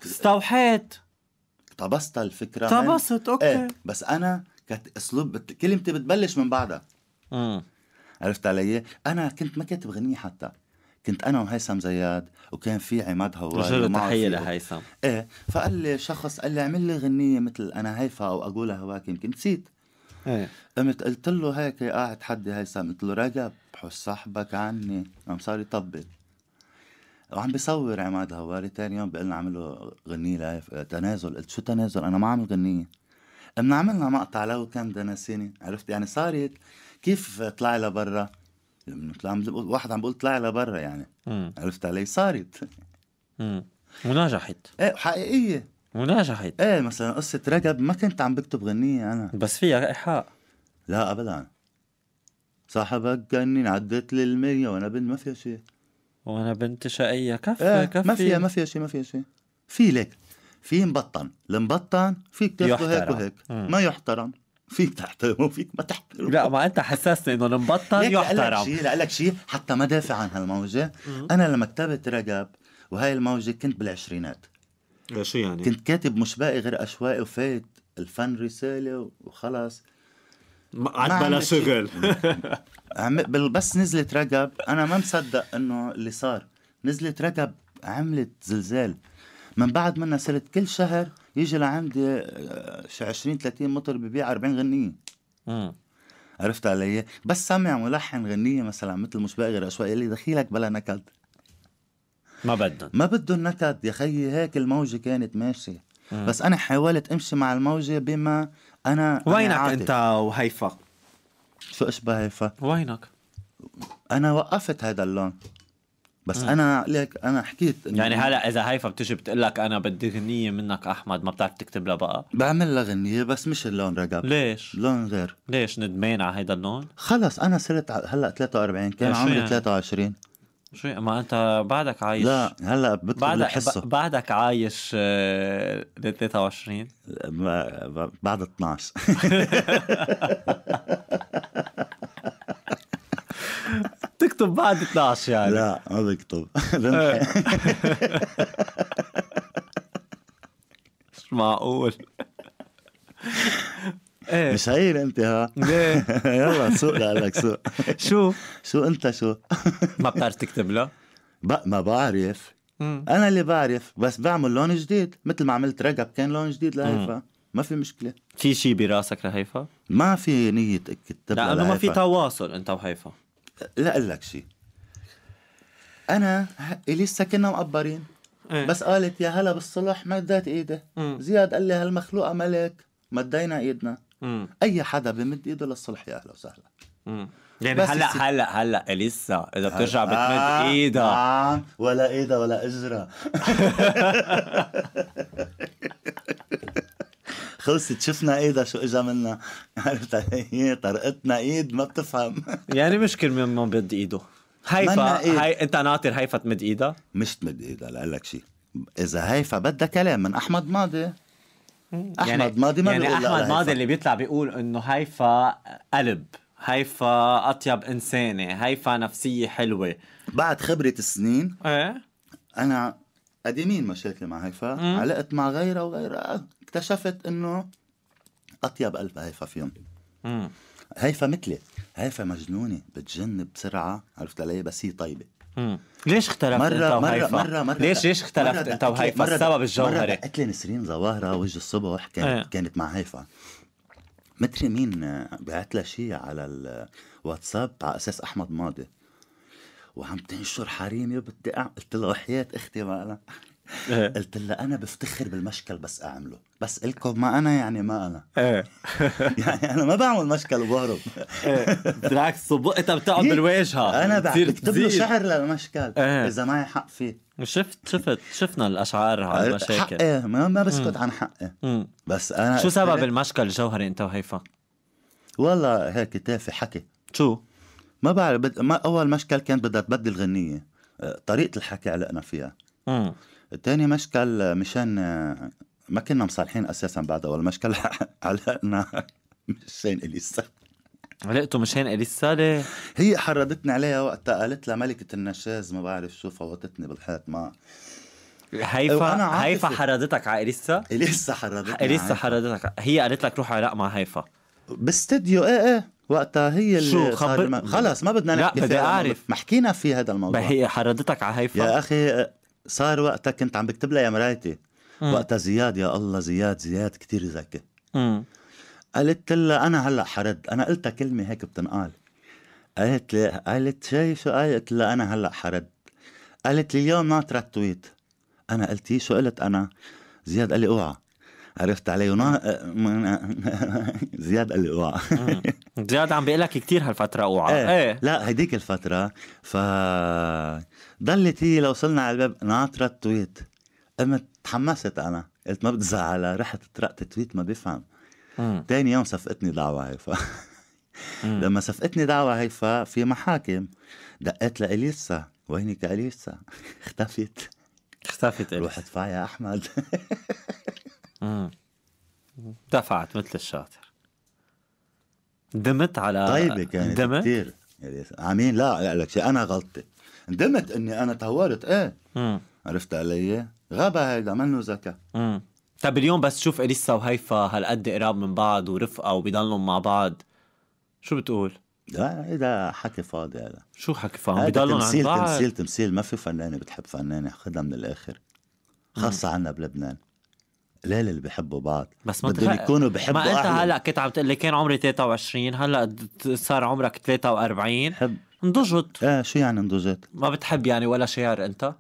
استوحيت طبست الفكره طبست إيه، اوكي ايه بس انا كانت اسلوب بت... كلمتي بتبلش من بعدها امم عرفت علي؟ انا كنت ما كاتب غنية حتى كنت انا وهيثم زياد وكان في عماد هو رجل تحيه لهيثم ايه فقال لي شخص قال لي اعمل لي غنيه مثل انا هيفا او اقولها هواك يمكن نسيت إيه. قمت قلت له هيك قاعد حدي هيثم قلت له رجب حس صاحبك عني قام صار يطبل وعم بيصور عماد هواري تاني يوم بقلنا عمله غنية لايف تنازل قلت شو تنازل انا ما عامل غنية قمنا عملنا مقطع لو كان دنسيني عرفت يعني صارت كيف طلع لبرا عم واحد عم بقول طلع لبرا يعني م. عرفت علي صارت م. ونجحت ايه حقيقية ونجحت ايه مثلا قصة رجب ما كنت عم بكتب غنية أنا بس فيها إيحاء لا أبدا صاحبك جنن عدت للمية وأنا بنت ما فيها شيء وأنا بنت شقية كفي ايه كفي ما فيها ما فيها شيء ما فيها شيء في لك في مبطن المبطن فيك تاخذه هيك وهيك ما يحترم فيك تحترمه وفيك ما تحترمه لا ما انت حسسني انه المبطن يحترم شيء لك شيء حتى ما دافع عن هالموجه انا لما كتبت رجب وهي الموجه كنت بالعشرينات إيه، شو يعني؟ كنت كاتب مش باقي غير أشواقي وفات الفن رسالة وخلص عاد بلا شغل [LAUGHS] بس نزلت رقب أنا ما مصدق إنه اللي صار نزلت رقب عملت زلزال من بعد منها صرت كل شهر يجي لعندي آه، شي 20 30 مطر ببيع 40 غنية عرفت علي؟ بس سمع ملحن غنية مثلا مثل مش باقي غير أشواقي لي دخيلك بلا نكد ما بدهم ما بدهم نكد يا خيي هيك الموجه كانت ماشيه بس انا حاولت امشي مع الموجه بما انا وينك أنا انت وهيفا؟ شو اشبه هيفا؟ وينك؟ انا وقفت هذا اللون بس مم. انا لك انا حكيت إنه يعني هلا اذا هيفا بتجي بتقول لك انا بدي غنيه منك احمد ما بتعرف تكتب لها بقى بعمل لها غنيه بس مش اللون رقب ليش؟ لون غير ليش ندمان على هيدا اللون؟ خلص انا صرت هلا 43 كان عمري يعني؟ 23 شو ما انت بعدك عايش لا هلا بدخل بعدك الحصه بعدك عايش آه، ل 23 بعد 12 [LAUGHS] تكتب بعد 12 يعني لا ما بكتب [LAUGHS] آه. [LAUGHS] مش معقول ايه مش عيل انت ها ليه [LAUGHS] يلا سوق لك سوق [LAUGHS] شو [LAUGHS] شو انت شو ما بتعرف تكتب لا ما بعرف مم. انا اللي بعرف بس بعمل لون جديد مثل ما عملت رقب كان لون جديد لهيفا ما في مشكله في شيء براسك لهيفا ما في نيه اكتب لانه ما في تواصل انت وهيفا لا اقول لك شيء انا لسه كنا مقبرين ايه؟ بس قالت يا هلا بالصلح مدت ايدي زياد قال لي هالمخلوقه ملك مدينا ايدنا مم. اي حدا بمد ايده للصلح يا اهلا وسهلا يعني هلا هلا هلا لسه اذا بترجع بتمد آه ايدها آه ولا ايدها ولا اجرها [LAUGHS] خلصت شفنا ايدها شو اجا منا عرفت هي طرقتنا ايد ما بتفهم يعني مشكل من ما بيد ايده هيفا إيد. هي انت ناطر هيفا تمد ايدها مش تمد ايدها لقلك شيء اذا هيفا بدها كلام من احمد ماضي احمد يعني ماضي ما يعني احمد ماضي اللي بيطلع بيقول انه هيفا قلب هيفا اطيب انسانه هيفا نفسيه حلوه بعد خبره السنين ايه انا قديمين مشاكل مع هيفا مم. علقت مع غيرها وغيرها اكتشفت انه اطيب قلب هيفا فيهم هيفا مثلي هيفا مجنونه بتجن بسرعه عرفت علي بس هي طيبه مم. ليش اختلفت مرة انت وهيفا؟ مرة مرة مرة ليش ليش اختلفت انت وهيفا؟ السبب الجوهري مرة لي نسرين ظواهرة وجه الصبح كانت ايه. كانت مع هيفا متري مين بعت لها شيء على الواتساب على اساس احمد ماضي وعم تنشر حريمي بدي قلت لها وحياة اختي ما انا إيه. قلت لها انا بفتخر بالمشكل بس اعمله بس لكم ما انا يعني ما انا إيه. [LAUGHS] يعني انا ما بعمل مشكل وبهرب إيه. بالعكس صبقتها بتقعد بالواجهه انا بكتب له شعر للمشكل اذا معي حق فيه شفت شفت شفنا الاشعار على المشاكل حقي ما, بسكت عن حقي بس انا شو سبب المشكل الجوهري انت وهيفا؟ والله هيك تافه حكي شو؟ ما بعرف بد... ما اول مشكل كانت بدها تبدل غنيه آه، طريقه الحكي علقنا فيها تاني مشكل مشان ما كنا مصالحين اساسا بعد اول مشكل [LAUGHS] علقنا مشان اليسا علقته مشان اليسا ليه؟ هي حرضتني عليها وقتها قالت لها ملكة النشاز ما بعرف شو فوتتني بالحيط ما هيفا هيفا حرضتك على اليسا؟ اليسا حرضتك اليسا حرضتك هي قالت لك روح علق مع هيفا باستديو ايه ايه وقتها هي اللي شو خبر... ما... خلص ما بدنا نحكي لا بدي اعرف ما حكينا في هذا الموضوع هي حرضتك على هيفا يا اخي صار وقتها كنت عم بكتب لها يا مرايتي وقتها زياد يا الله زياد زياد كتير ذكي قالت لها انا هلا حرد انا قلتها كلمه هيك بتنقال قالت لي قالت شي شو قالت لها انا هلا حرد قالت لي اليوم ناطره التويت انا قلت شو قلت انا زياد قال لي اوعى عرفت علي ونا... آه، [LAUGHS] زياد قال لي اوعى زياد عم بيقول لك كثير هالفتره اوعى ايه. ايه. لا هديك الفتره ف ضلت هي لو وصلنا على الباب ناطره التويت قمت تحمست انا قلت ما بتزعل رحت طرقت تويت ما بيفهم تاني يوم صفقتني دعوه هيفا لما صفقتني دعوه هيفا في محاكم دقيت لاليسا وينك [LAUGHS] اليسا اختفت اختفت روحت فايا احمد [LAUGHS] امم دفعت مثل الشاطر دمت على طيبه كانت دمت؟ كثير عمين لا لا لك شيء انا غلطتي ندمت اني انا تهورت ايه مم. عرفت علي غابه هيدا منه ذكاء طيب اليوم بس شوف اليسا وهيفا هالقد قراب من بعض ورفقه وبيضلهم مع بعض شو بتقول؟ لا هيدا حكي فاضي هذا شو حكي فاضي؟ بيضلهم عن بعض تمثيل تمثيل ما في فنانه بتحب فنانه خدها من الاخر خاصه عنا بلبنان ليه اللي بحبوا بعض بس ما بدهم يكونوا بحبوا ما انت هلا كنت عم تقول لي كان عمري 23 هلا صار عمرك 43 حب انضجت ايه شو يعني انضجت؟ ما بتحب يعني ولا شعر انت؟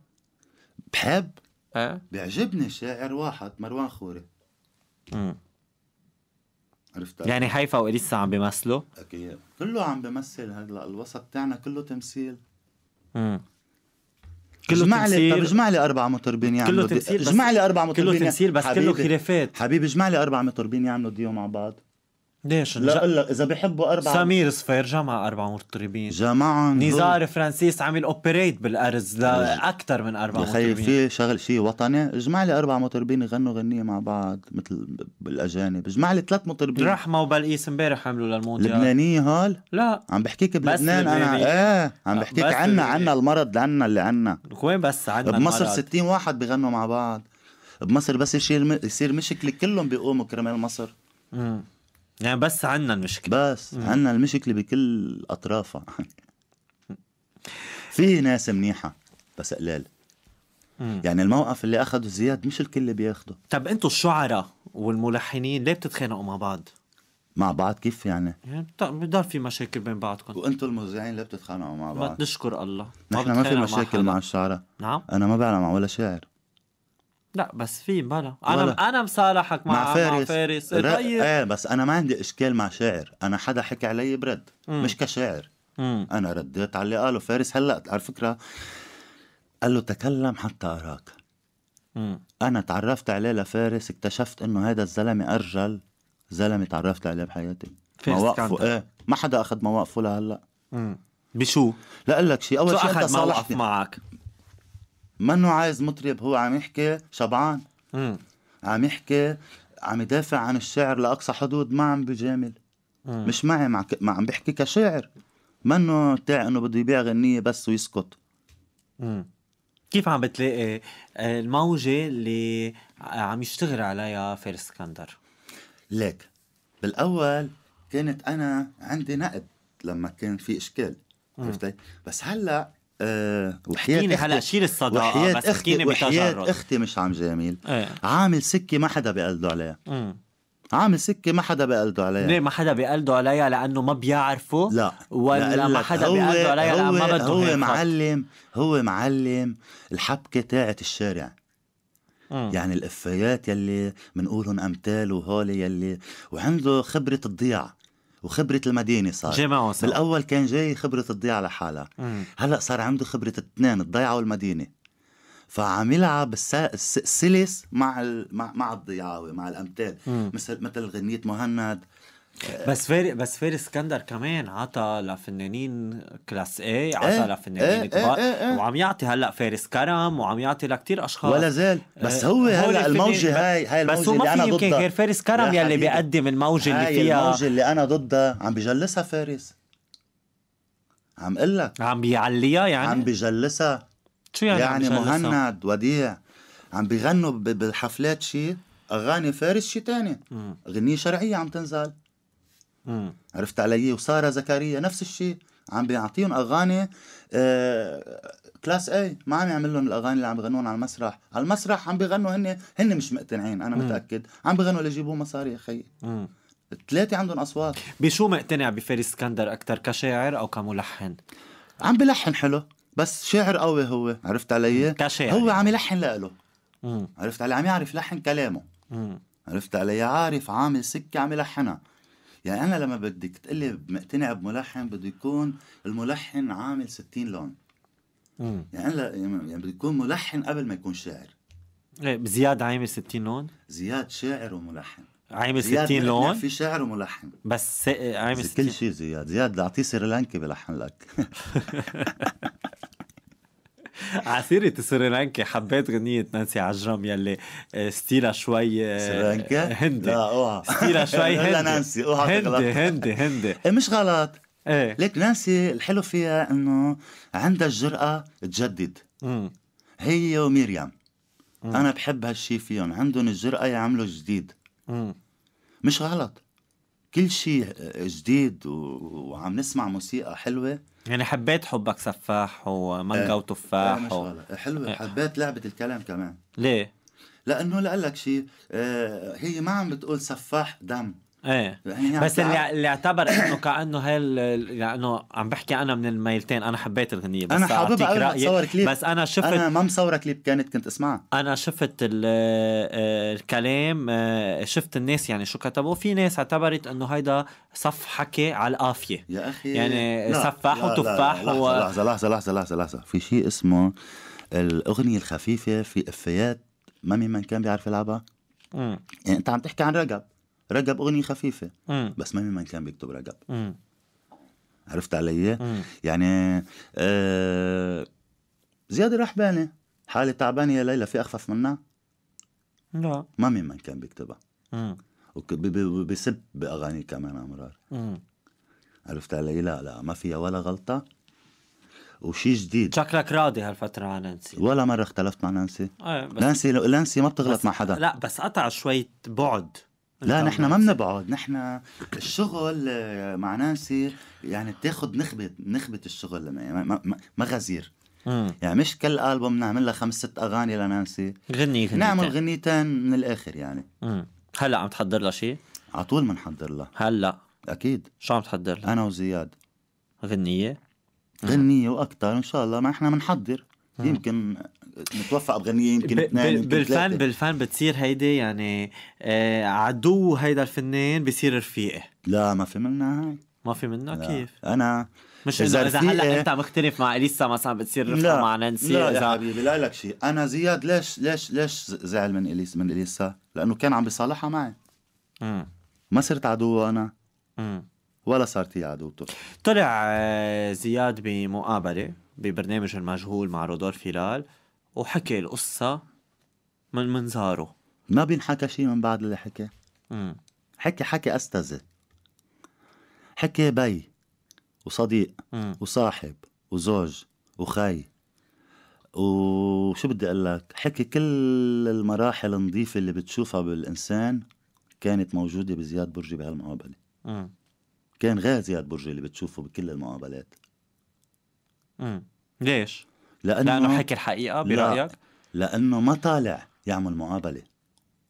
بحب ايه بيعجبني شاعر واحد مروان خوري امم عرفت يعني حيفا واليسا عم بيمثلوا؟ اكيد كله عم بيمثل هلا الوسط تاعنا كله تمثيل امم كله جمع لي طب جمع لي اربع مطربين يعملوا كله تمثيل جمع لي اربع مطربين كله تمثيل بس كله خلافات حبيبي جمع لي اربع مطربين يعملوا ديو مع بعض ليش؟ لا لا اذا بيحبوا اربعه سمير صفير جمع اربعه مغتربين جمعهم نزار فرانسيس عامل اوبريت بالارز لاكثر من اربعه مغتربين في شغل شيء وطني اجمع لي اربعه مطربين يغنوا غنيه مع بعض مثل بالاجانب اجمع لي ثلاث مطربين رحمه وبلقيس امبارح عملوا للمونديال لبنانيه هول؟ لا عم بحكيك بلبنان انا ايه عم بحكيك عنا عنا المرض عنا اللي عنا وين بس عنا بمصر 60 واحد بغنوا مع بعض بمصر بس يصير يصير مشكله كلهم بيقوموا كرمال مصر امم يعني بس عنا المشكلة بس مم. عنا المشكلة بكل أطرافها [LAUGHS] في ناس منيحة بس قلال يعني الموقف اللي أخده زياد مش الكل اللي بياخده طب أنتوا الشعراء والملحنين ليه بتتخانقوا مع بعض؟ مع بعض كيف يعني؟ يعني بضل في مشاكل بين بعضكم وانتوا المذيعين ليه بتتخانقوا مع بعض؟ ما تشكر الله نحن ما في مشاكل مع, مع الشعراء نعم انا ما بعلم مع ولا شاعر لا بس في بلا انا بلا. انا مصالحك مع, مع فارس, مع فارس. ر... طيب ايه بس انا ما عندي اشكال مع شاعر انا حدا حكى علي برد مم. مش كشاعر مم. انا رديت على اللي قاله فارس هلا على فكره قال له تكلم حتى اراك مم. انا تعرفت عليه لفارس اكتشفت انه هذا الزلمه ارجل زلمه تعرفت عليه بحياتي مواقفه ايه ما حدا اخذ مواقفه لهلا بشو؟ لا اقول لك شيء اول شيء اخذ مواقف معك انه عايز مطرب هو عم يحكي شبعان م. عم يحكي عم يدافع عن الشعر لاقصى حدود ما عم بجامل م. مش معي مع ك... ما عم بحكي كشاعر انه تاع انه بده يبيع غنيه بس ويسكت م. كيف عم بتلاقي الموجة اللي عم يشتغل عليها فارس اسكندر؟ ليك بالأول كانت أنا عندي نقد لما كان في إشكال عرفتي؟ بس هلا أه هلا شيل الصداقه وحياة بس اختي وحياة اختي مش عم جميل ايه. عامل سكه ما حدا بقلده عليها عامل سكه ما حدا بقلده عليها ليه ما حدا بقلده عليها لانه ما بيعرفه لا ولا لا ما حدا بقلده عليها لأ ما بده هو معلم هو معلم الحبكه تاعت الشارع مم. يعني الافيات يلي بنقولهم امثال وهولي يلي وعنده خبره الضياع وخبره المدينه صار بالاول كان جاي خبره الضيعه لحالها هلا صار عنده خبره الاثنين الضيعه والمدينه فعم يلعب السلس مع مع مع الضياوي مع الامثال مثل مثل غنيه مهند بس فارس بس فارس اسكندر كمان عطى لفنانين كلاس اي عطى ايه لفنانين ايه كبار ايه ايه وعم يعطي هلا فارس كرم وعم يعطي لكتير اشخاص ولا زال بس إيه، هو هلا الموجه هاي هاي الموجه بس هو ما في يمكن غير فارس كرم يلي بيقدم الموجه اللي فيها الموجه اللي انا ضدها عم بجلسها فارس عم اقول لك عم بيعليها يعني عم بجلسها شو يعني يعني مهند وديع عم بيغنوا بالحفلات شيء اغاني فارس شيء تاني اغنيه شرعيه عم تنزل مم. عرفت علي وساره زكريا نفس الشيء عم بيعطيهم اغاني آه كلاس اي ما عم يعمل لهم الاغاني اللي عم بغنوهم على المسرح على المسرح عم بيغنوا هن هن مش مقتنعين انا مم. متاكد عم بغنوا ليجيبوا مصاري يا خيي الثلاثه عندهم اصوات بشو مقتنع بفارس اسكندر اكثر كشاعر او كملحن عم بلحن حلو بس شاعر قوي هو عرفت علي كشاعر هو يعني. عم يلحن لإله عرفت علي عم يعرف لحن كلامه مم. عرفت علي عارف عامل سكه عم يلحنها يعني انا لما بدك تقلي مقتنع بملحن بده يكون الملحن عامل 60 لون مم. يعني انا يعني بده يكون ملحن قبل ما يكون شاعر ايه زياد عامل 60 لون زياد شاعر وملحن عامل 60 لون في شاعر وملحن بس عامل 60 كل شيء زياد زياد لأعطيه سريلانكي بلحن لك [LAUGHS] عسيرة السريلانكي حبيت غنية نانسي عجرم يلي آه، ستيلا شوي آه، سريلانكي؟ هندي لا اوعى ستيلا [LAUGHS] شوي هندي نانسي اوعى هندي هندي [LAUGHS] هندي إيه، مش غلط ايه ليك نانسي الحلو فيها انه عندها الجرأة تجدد هي وميريام انا بحب هالشي فيهم عندهم الجرأة يعملوا جديد مش غلط كل شيء جديد و... وعم نسمع موسيقى حلوة يعني حبيت حبك سفاح ومانجا إيه. وتفاح إيه، و... حلوة إيه. حبيت لعبة الكلام كمان ليه؟ لانه لقلك شيء آه، هي ما عم بتقول سفاح دم ايه يعني بس اللي اللي اعتبر انه كانه هاي لانه عم بحكي انا من الميلتين انا حبيت الغنيه بس انا حاببها قبل ما تصور كليب بس انا شفت انا ما مصوره كليب كانت كنت اسمعها انا شفت آه، الكلام آه، شفت الناس يعني شو كتبوا في ناس اعتبرت انه هيدا صف حكي على القافيه يا اخي يعني سفاح لا وتفاح لا لا و... لحظه لحظه لحظه لحظه لحظه في شيء اسمه الاغنيه الخفيفه في افيات ما مين كان بيعرف يلعبها يعني انت عم تحكي عن رقب رقب اغنيه خفيفه مم. بس ما مين كان بيكتب رقب مم. عرفت علي؟ إيه؟ مم. يعني آه زياد الرحباني حالة تعبانة يا ليلى في أخفف منها؟ لا ما مين كان بيكتبها وبسب بأغاني كمان أمرار مم. عرفت علي؟ لا لا ما فيها ولا غلطة وشي جديد شكلك راضي هالفترة عن نانسي ولا مرة اختلفت مع نانسي ايه بس نانسي لانسي ما بتغلط مع حدا لا بس قطع شوية بعد لا نحن ما بنبعد نحن الشغل آه، مع نانسي يعني بتاخذ نخبه نخبه الشغل يعني ما غزير يعني مش كل البوم نعمل له خمس ست اغاني لنانسي غني نعمل غنيتين من الاخر يعني هلا عم تحضر لها شيء؟ على طول بنحضر لها هلا اكيد شو عم تحضر لها؟ انا وزياد غنيه؟ غنيه واكثر ان شاء الله ما احنا بنحضر يمكن متوفق بغنيه يمكن اثنين بالفن بالفن بتصير هيدي يعني آه، عدو هيدا الفنان بصير رفيقه لا ما في منها هاي ما في منها كيف انا مش اذا اذا هلا انت مختلف مع اليسا مثلا بتصير رفقه مع نانسي لا اذا حبيبي لا لك شيء انا زياد ليش ليش ليش زعل من اليسا من اليسا لانه كان عم بيصالحها معي امم ما صرت عدو انا امم ولا صارت هي عدو طلع آه، زياد بمقابله ببرنامج المجهول مع رودولف هلال وحكي القصة من منظاره ما بينحكى شيء من بعد اللي حكى امم حكي حكي أستاذة حكي بي وصديق مم. وصاحب وزوج وخي وشو بدي اقول لك حكي كل المراحل النظيفة اللي بتشوفها بالإنسان كانت موجودة بزياد برجي بهالمقابلة كان غير زياد برجي اللي بتشوفه بكل المقابلات مم. ليش؟ لأنه, لأنه حكي الحقيقة برأيك؟ لا لأنه ما طالع يعمل مقابلة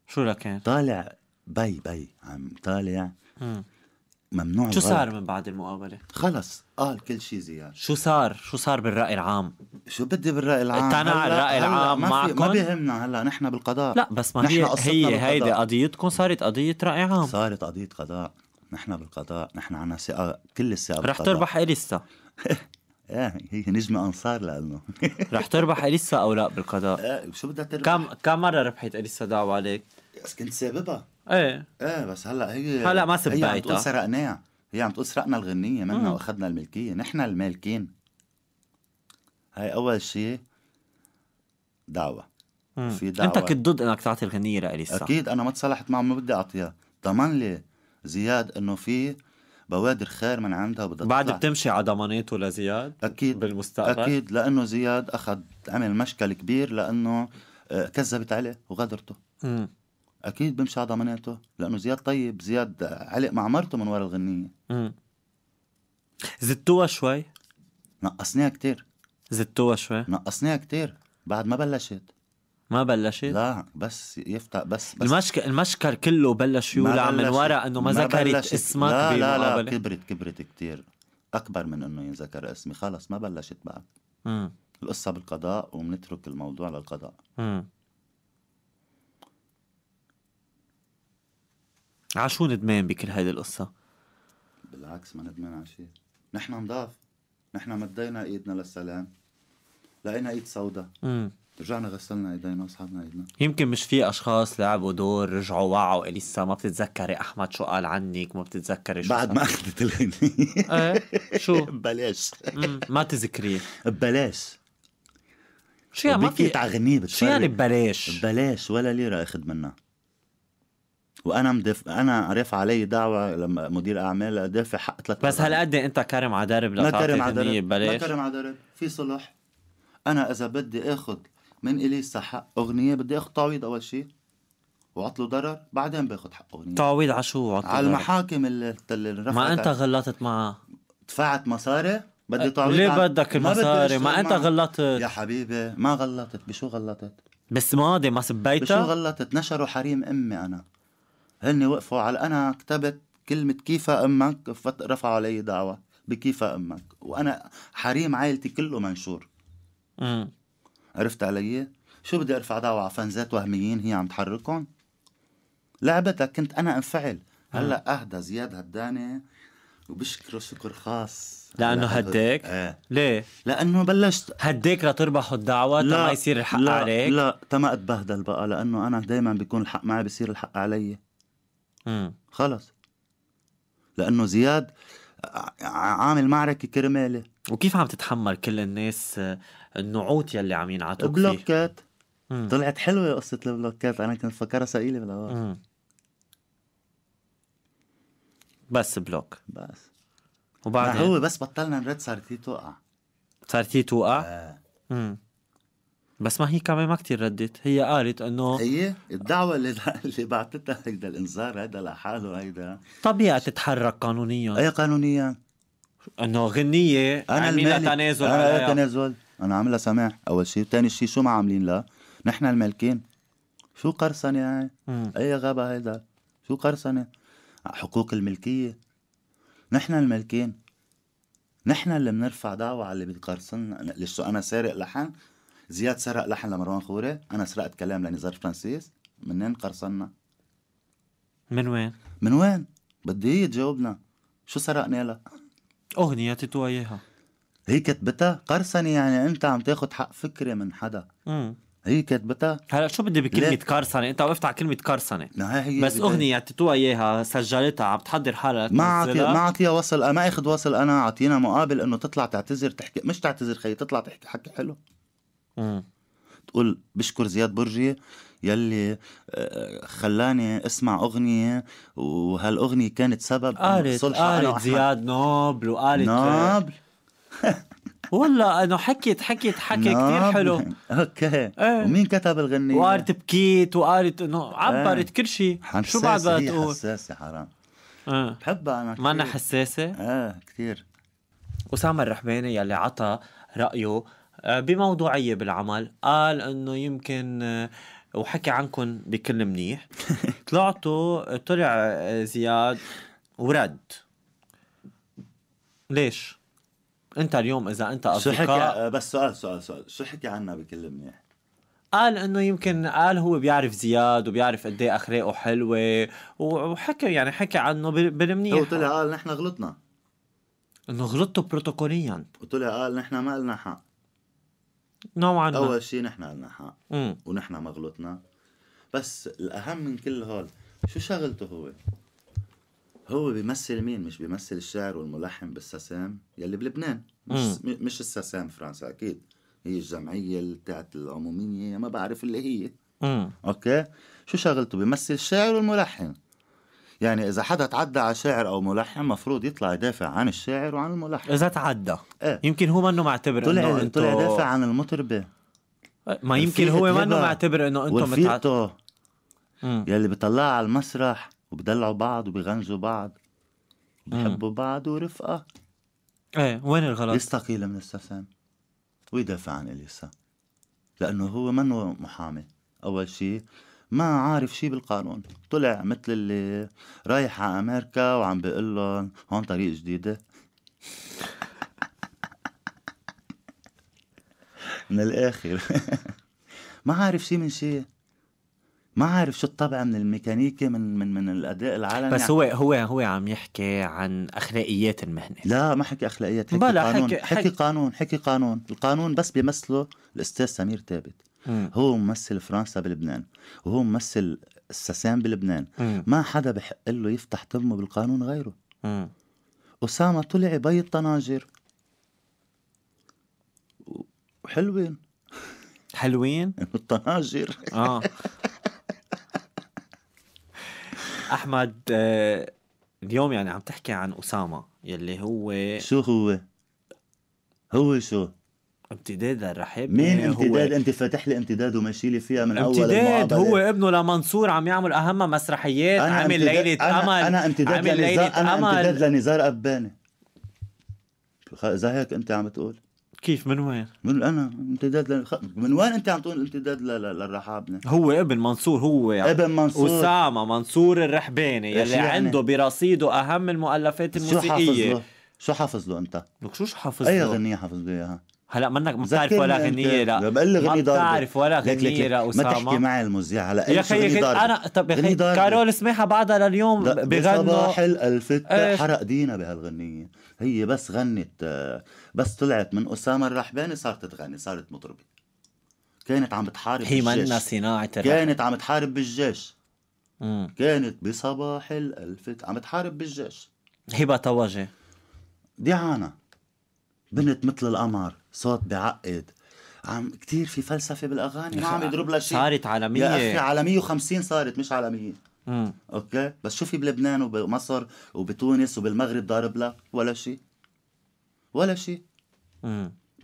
شو لكان؟ إيه؟ طالع بي بي عم طالع ممنوع شو صار من بعد المقابلة؟ خلص قال كل شيء زياد شو صار؟ شو صار بالرأي العام؟ شو بدي بالرأي العام؟ اقتنع الرأي العام ما معكم؟ ما بيهمنا هلا نحن بالقضاء لا بس ما هي هي هيدي قضيتكم صارت قضية رأي عام صارت قضية قضاء نحن بالقضاء نحن عنا ثقة كل الثقة رح تربح إليسا [LAUGHS] ايه هي نجمة انصار لانه [LAUGHS] رح تربح اليسا او لا بالقضاء؟ ايه شو بدها تربح؟ كم كم مرة ربحت اليسا دعوة عليك؟ بس كنت ساببها ايه ايه بس هلا هي هلا ما سبقتها هي عم تقول سرقناها هي عم تقول سرقنا الغنية منا واخذنا آه. الملكية نحن المالكين هاي اول شيء دعوة في دعوة انت كنت ضد انك تعطي الغنية لاليسا اكيد انا ما تصالحت معه ما بدي اعطيها ضمن لي زياد انه في بوادر خير من عندها بدها بعد بتمشي على ضماناته لزياد اكيد بالمستقبل اكيد لانه زياد اخذ عمل مشكل كبير لانه آه، كذبت عليه وغدرته م. اكيد بمشي على ضماناته لانه زياد طيب زياد علق مع مرته من ورا الغنيه امم زدتوها شوي نقصناها كتير زدتوها شوي نقصناها كتير بعد ما بلشت ما بلشت؟ لا بس يفتح بس, بس المشك... المشكل كله بلش يولع من وراء انه ما, ما ذكرت اسمك لا لا لا كبرت كبرت كثير اكبر من انه ينذكر اسمي خلص ما بلشت بعد مم. القصة بالقضاء وبنترك الموضوع للقضاء امم عشو ندمان بكل هيدي القصة؟ بالعكس ما ندمان على شيء نحن نضاف نحن مدينا ايدنا للسلام لقينا ايد سوداء رجعنا غسلنا ايدينا وسحبنا ايدنا يمكن مش في اشخاص لعبوا دور رجعوا وعوا اليسا ما بتتذكري احمد شو قال عنك ما بتتذكري شو بعد ما اخذت الغنية ايه شو ببلاش [LAUGHS] ما تذكري ببلاش شو يعني ما في تعغني شو يعني ببلاش ببلاش ولا ليرة اخذ منها وانا مدف... انا رافع علي دعوه لما مدير اعمال دافع حق ثلاث بس هالقد انت كرم عدارب لا كرم عدارب ببلاش لا كرم عدارب في صلح انا اذا بدي اخذ من إلي صح أغنية بدي أخذ تعويض أول شيء وعطله ضرر بعدين باخذ حق أغنية تعويض على شو على المحاكم اللي, اللي ما أنت غلطت معها دفعت مصاري بدي أه، تعويض ليه بدك المصاري ما, ما انت غلطت يا حبيبي ما غلطت بشو غلطت بس ماضي ما سبيتها بشو غلطت نشروا حريم امي انا هن وقفوا على انا كتبت كلمة كيفها امك رفعوا علي دعوة بكيفها امك وانا حريم عائلتي كله منشور امم عرفت علي؟ شو بدي ارفع دعوة على فانزات وهميين هي عم تحركهم؟ لعبتها كنت انا انفعل آه. هلا اهدى زياد هداني وبشكره شكر خاص لانه هديك؟ ايه ليه؟ لانه بلشت هديك لتربحوا الدعوة تما يصير الحق لا عليك؟ لا تما اتبهدل بقى لانه انا دائما بيكون الحق معي بصير الحق علي امم خلص لانه زياد عامل معركة كرمالي وكيف عم تتحمل كل الناس آه، النعوت يلي عم ينعطوا فيه؟ بلوكات طلعت حلوه قصه البلوكات انا كنت مفكرها ثقيله بالاول بس بلوك بس وبعدين هو بس بطلنا نرد صارت هي توقع صارت هي توقع؟ آه. بس ما هي كمان ما كتير ردت هي قالت انه هي الدعوه اللي [LAUGHS] اللي بعتتها هيدا الانذار هيدا لحاله هيدا طبيعي تتحرك قانونيا اي قانونيا انه غنيه انا عاملين آه، تنازل انا عاملها تنازل انا عاملها سماح اول شيء ثاني شيء شو ما عاملين لها نحن المالكين شو قرصنه هاي اي غابه هيدا شو قرصنه حقوق الملكيه نحن المالكين نحن اللي بنرفع دعوة على اللي بيقرصن ليش انا سارق لحن زياد سرق لحن لمروان خوري انا سرقت كلام لنزار فرانسيس منين قرصنا من وين من وين بدي هي تجاوبنا شو سرقنا لها أغنية تتوا إياها هي كتبتها قرصنة يعني أنت عم تاخذ حق فكري من حدا امم هي كتبتها هلا شو بدي بكلمة قرصنة؟ أنت وقفت على كلمة كرسنة هي بس بدي... أغنية عطيتوها إياها سجلتها عم تحضر حالها ما عطي ما عطيها وصل ما اخذ وصل أنا عطينا مقابل إنه تطلع تعتذر تحكي مش تعتذر خيي تطلع تحكي حكي حلو امم تقول بشكر زياد برجي يلي آه، خلاني اسمع اغنيه وهالاغنيه كانت سبب قالت قالت زياد نوبل وقالت نوبل [LAUGHS] والله انه حكيت حكيت حكي كثير حلو [LAUGHS] اوكي ايه. ومين كتب الغنية؟ وقالت بكيت وقالت انه إيه. عبرت ايه. كل شيء شو بعد بدها تقول؟ حساسة حرام اه بحبها انا ما انا حساسة؟ ايه كثير اسامة الرحباني يلي عطى رأيه آه، بموضوعية بالعمل قال انه يمكن آه، وحكي عنكم بكل منيح [LAUGHS] طلعتوا طلع زياد ورد ليش؟ انت اليوم اذا انت اصدقاء بس سؤال سؤال سؤال شو حكي عنا بكل منيح؟ قال انه يمكن قال هو بيعرف زياد وبيعرف قد ايه اخلاقه حلوه وحكى يعني حكى عنه بالمنيح هو طلع قال نحن غلطنا انه غلطتوا بروتوكوليا وطلع قال نحن ما لنا حق نوعا ما اول شيء نحن عندنا حق ونحن ما غلطنا بس الاهم من كل هول شو شغلته هو؟ هو بيمثل مين مش بيمثل الشاعر والملحن بالسسام يلي بلبنان مش مش السسام فرنسا اكيد هي الجمعيه تاعت العموميه ما بعرف اللي هي اوكي شو شغلته بيمثل الشاعر والملحن يعني إذا حدا تعدى على شاعر أو ملحن مفروض يطلع يدافع عن الشاعر وعن الملحن إذا تعدى إيه؟ يمكن هو منه معتبر طلع إنه انتو... طلع يدافع عن المطربة ما يمكن هو منه معتبر إنه أنتم متعد... يلي بيطلعها على المسرح وبدلعوا بعض وبيغنجوا بعض بحبوا بعض ورفقة ايه وين الغلط؟ يستقيل من السفن ويدافع عن اليسا لأنه هو منه محامي أول شيء ما عارف شي بالقانون طلع مثل اللي رايح على امريكا وعم بيقول لهم هون طريق جديده [LAUGHS] من الاخر [LAUGHS] ما عارف شي من شي ما عارف شو الطبع من الميكانيكي من من من الاداء العالمي بس هو هو هو عم يحكي عن اخلاقيات المهنه لا ما حكي اخلاقيات حكي بلا قانون حكي, حكي, حكي قانون حكي قانون القانون بس بيمثله الاستاذ سمير ثابت مم. هو ممثل فرنسا بلبنان وهو ممثل الساسان بلبنان مم. ما حدا بحق له يفتح تمه بالقانون غيره مم. أسامة طلع بي الطناجر وحلوين حلوين؟ الطناجر [LAUGHS] اه [LAUGHS] احمد آه، اليوم يعني عم تحكي عن اسامه يلي هو شو هو؟ هو شو؟ امتداد رح مين امتداد انت فاتح لي امتداد وماشي لي فيها من اول امتداد هو ابنه لمنصور عم يعمل اهم مسرحيات أنا عامل ليله أنا امل انا امتداد لنزار انا امتداد لنزار قباني اذا هيك انت عم تقول كيف من وين؟ من انا امتداد للخ... من وين انت عم تقول امتداد ل... ل... للرحابنه؟ هو ابن منصور هو يعني ابن منصور اسامه منصور الرحباني يلي يعني؟ عنده برصيده اهم المؤلفات الموسيقيه شو حافظ له؟ شو حافظ له انت؟ لك شو حافظ له؟ اي غنيه حافظ له اياها؟ هلا منك ما بتعرف ولا غنية لا بقلي غنية ضاربة ما بتعرف ولا غنية لا أسامة ما تحكي معي المذيع هلا يا خيي أنا طب يا خيي كارول سماحة بعدها لليوم بغنوا بصباح الألفت حرق دينا بهالغنية هي بس غنت بس طلعت من أسامة الرحباني صارت تغني صارت مطربة كانت عم تحارب هي منا صناعة كانت عم تحارب بالجيش مم. كانت بصباح الألفت عم تحارب بالجيش هبة طواجة ديعانا بنت مثل القمر صوت بعقد عم كثير في فلسفه بالاغاني ما عم يضرب لها شيء صارت عالميه يا اخي على 150 صارت مش على 100 اوكي بس شوفي بلبنان وبمصر وبتونس وبالمغرب ضارب لها ولا شيء ولا شيء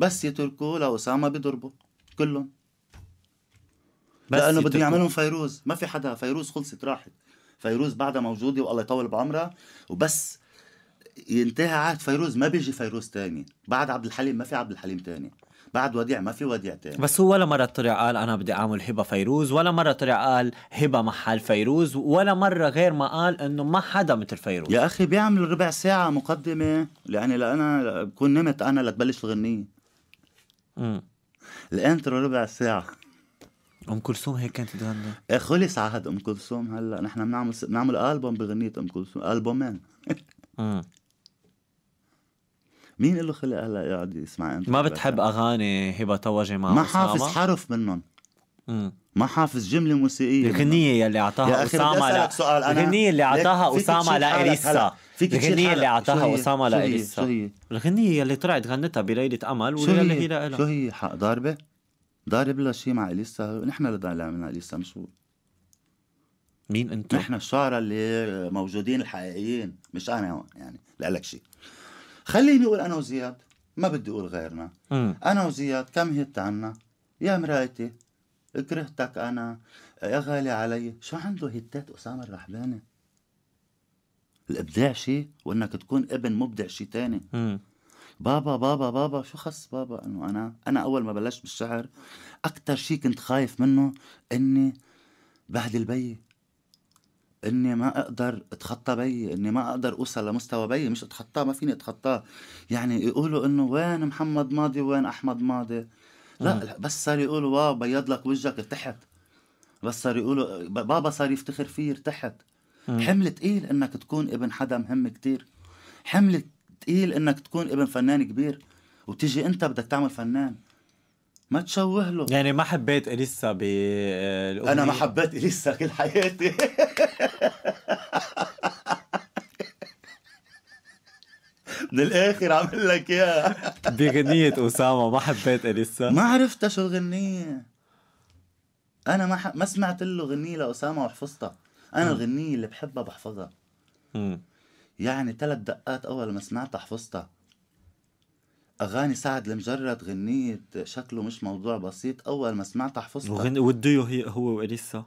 بس يتركوا لأسامة بيضربوا كلهم بس لأنه بدهم يعملهم فيروز ما في حدا فيروز خلصت راحت فيروز بعدها موجودة والله يطول بعمرها وبس ينتهي عهد فيروز ما بيجي فيروز تاني بعد عبد الحليم ما في عبد الحليم تاني بعد وديع ما في وديع تاني بس هو ولا مرة طلع قال أنا بدي أعمل هبة فيروز ولا مرة طلع قال هبة محل فيروز ولا مرة غير ما قال إنه ما حدا مثل فيروز يا أخي بيعمل ربع ساعة مقدمة يعني لأنا بكون نمت أنا لتبلش الغنية الانترو ربع ساعة ام كلثوم هيك كانت تغني إيه خلص عهد ام كلثوم هلا نحن بنعمل بنعمل البوم بغنيه ام كلثوم البومين [LAUGHS] مين له خلق هلا يقعد يسمع انت ما بتحب اغاني هبه توجي مع ما حافظ حرف منهم ما حافظ جمله موسيقيه الغنيه يلي اعطاها اسامه لا الغنيه اللي اعطاها اسامه لاريسا الغنيه اللي اعطاها اسامه لاريسا الغنيه يلي طلعت غنتها بليله امل شو هي شو هي حق ضاربه؟ ضارب لها شيء مع اليسا نحن اللي عملنا اليسا مش هو مين انت؟ نحن الشعراء اللي موجودين الحقيقيين مش انا يعني لك شيء خليني اقول انا وزياد ما بدي اقول غيرنا مم. انا وزياد كم هيت عنا يا مرايتي كرهتك انا يا غالي علي شو عنده هيتات اسامه الرحباني الابداع شيء وانك تكون ابن مبدع شيء تاني مم. بابا بابا بابا شو خص بابا انه انا انا اول ما بلشت بالشعر اكثر شيء كنت خايف منه اني بعد بيي اني ما اقدر اتخطى بي اني ما اقدر اوصل لمستوى بي مش اتخطاه ما فيني اتخطاه يعني يقولوا انه وين محمد ماضي وين احمد ماضي لا, آه. لا بس صار يقولوا واو بيض لك وجهك ارتحت بس صار يقولوا بابا صار يفتخر فيه ارتحت آه. حمل تقيل انك تكون ابن حدا مهم كتير حمل تقيل انك تكون ابن فنان كبير وتيجي انت بدك تعمل فنان ما تشوه له يعني ما حبيت اليسا ب آه، انا ما حبيت اليسا كل حياتي [LAUGHS] من الاخر عامل لك اياها بغنية اسامة ما حبيت اليسا ما عرفتها شو الغنية انا ما ح... ما سمعت له غنية لاسامة وحفظتها انا الغنية اللي بحبها بحفظها يعني ثلاث دقات اول ما سمعتها حفظتها اغاني سعد المجرد غنية شكله مش موضوع بسيط اول ما سمعتها حفظتها وغن... والديو هي هو واليسا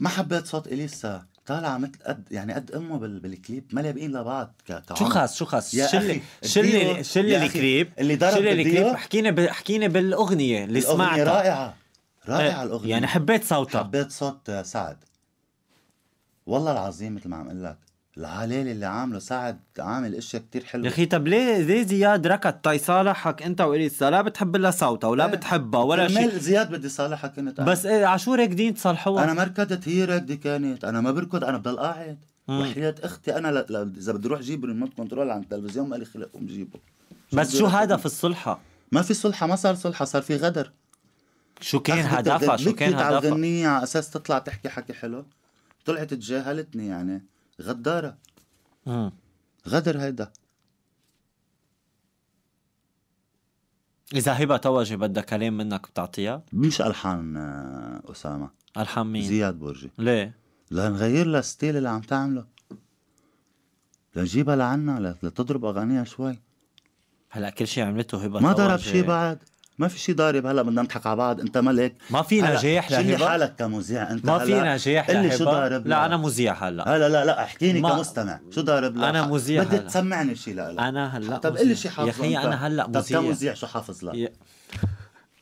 ما حبيت صوت اليسا طالعه مثل قد يعني قد امه بال... بالكليب ما لابقين لبعض ك... كعمر شو خاص شو خاص شلي شلي شلي الكليب اللي ضرب شلي الكليب حكينا ب... حكينا بالاغنيه اللي سمعتها رائعه رائعه إيه، الاغنيه يعني حبيت صوتها حبيت صوت سعد والله العظيم مثل ما عم اقول لك العلالي اللي عامله سعد عامل اشياء كتير حلوه يا اخي طب ليه ليه زياد ركض تاي طيب صالحك انت واليسا لا بتحب لها صوتها إيه. ولا ايه. بتحبها ولا شيء زياد بدي صالحك انت بس ايه عشو راكدين تصالحوها انا ما ركضت هي راكده كانت انا ما بركض انا بضل قاعد وحياة اختي انا اذا بدي اروح جيب ريموت كنترول عن التلفزيون ما لي خلق قوم جيبه بس شو هذا في الصلحه؟ ما في صلحه ما صار صلحه صار في غدر شو كان هدفها شو كان هدفها؟ على اساس تطلع تحكي حكي حلو طلعت تجاهلتني يعني غداره غدر هيدا إذا هبة توجي بدها كلام منك بتعطيها؟ مش ألحان آه، أسامة ألحان مين؟ زياد برجي ليه؟ لنغير لها الستيل اللي عم تعمله لنجيبها لعنا لتضرب أغانيها شوي هلا كل شيء عملته هبة ما ضرب شيء بعد ما في شيء ضارب هلا بدنا نضحك على بعض انت ملك ما في نجاح لهبه شيل حالك كمذيع انت ما في نجاح لهبه شو ضارب لا, لا انا مذيع هلا هلا لا لا احكيني ما... كمستمع شو ضارب لا انا مذيع بدي تسمعني شيء لا انا هلا طب قل لي شيء حافظ يا اخي انا هلا مذيع طب كمذيع شو حافظ لك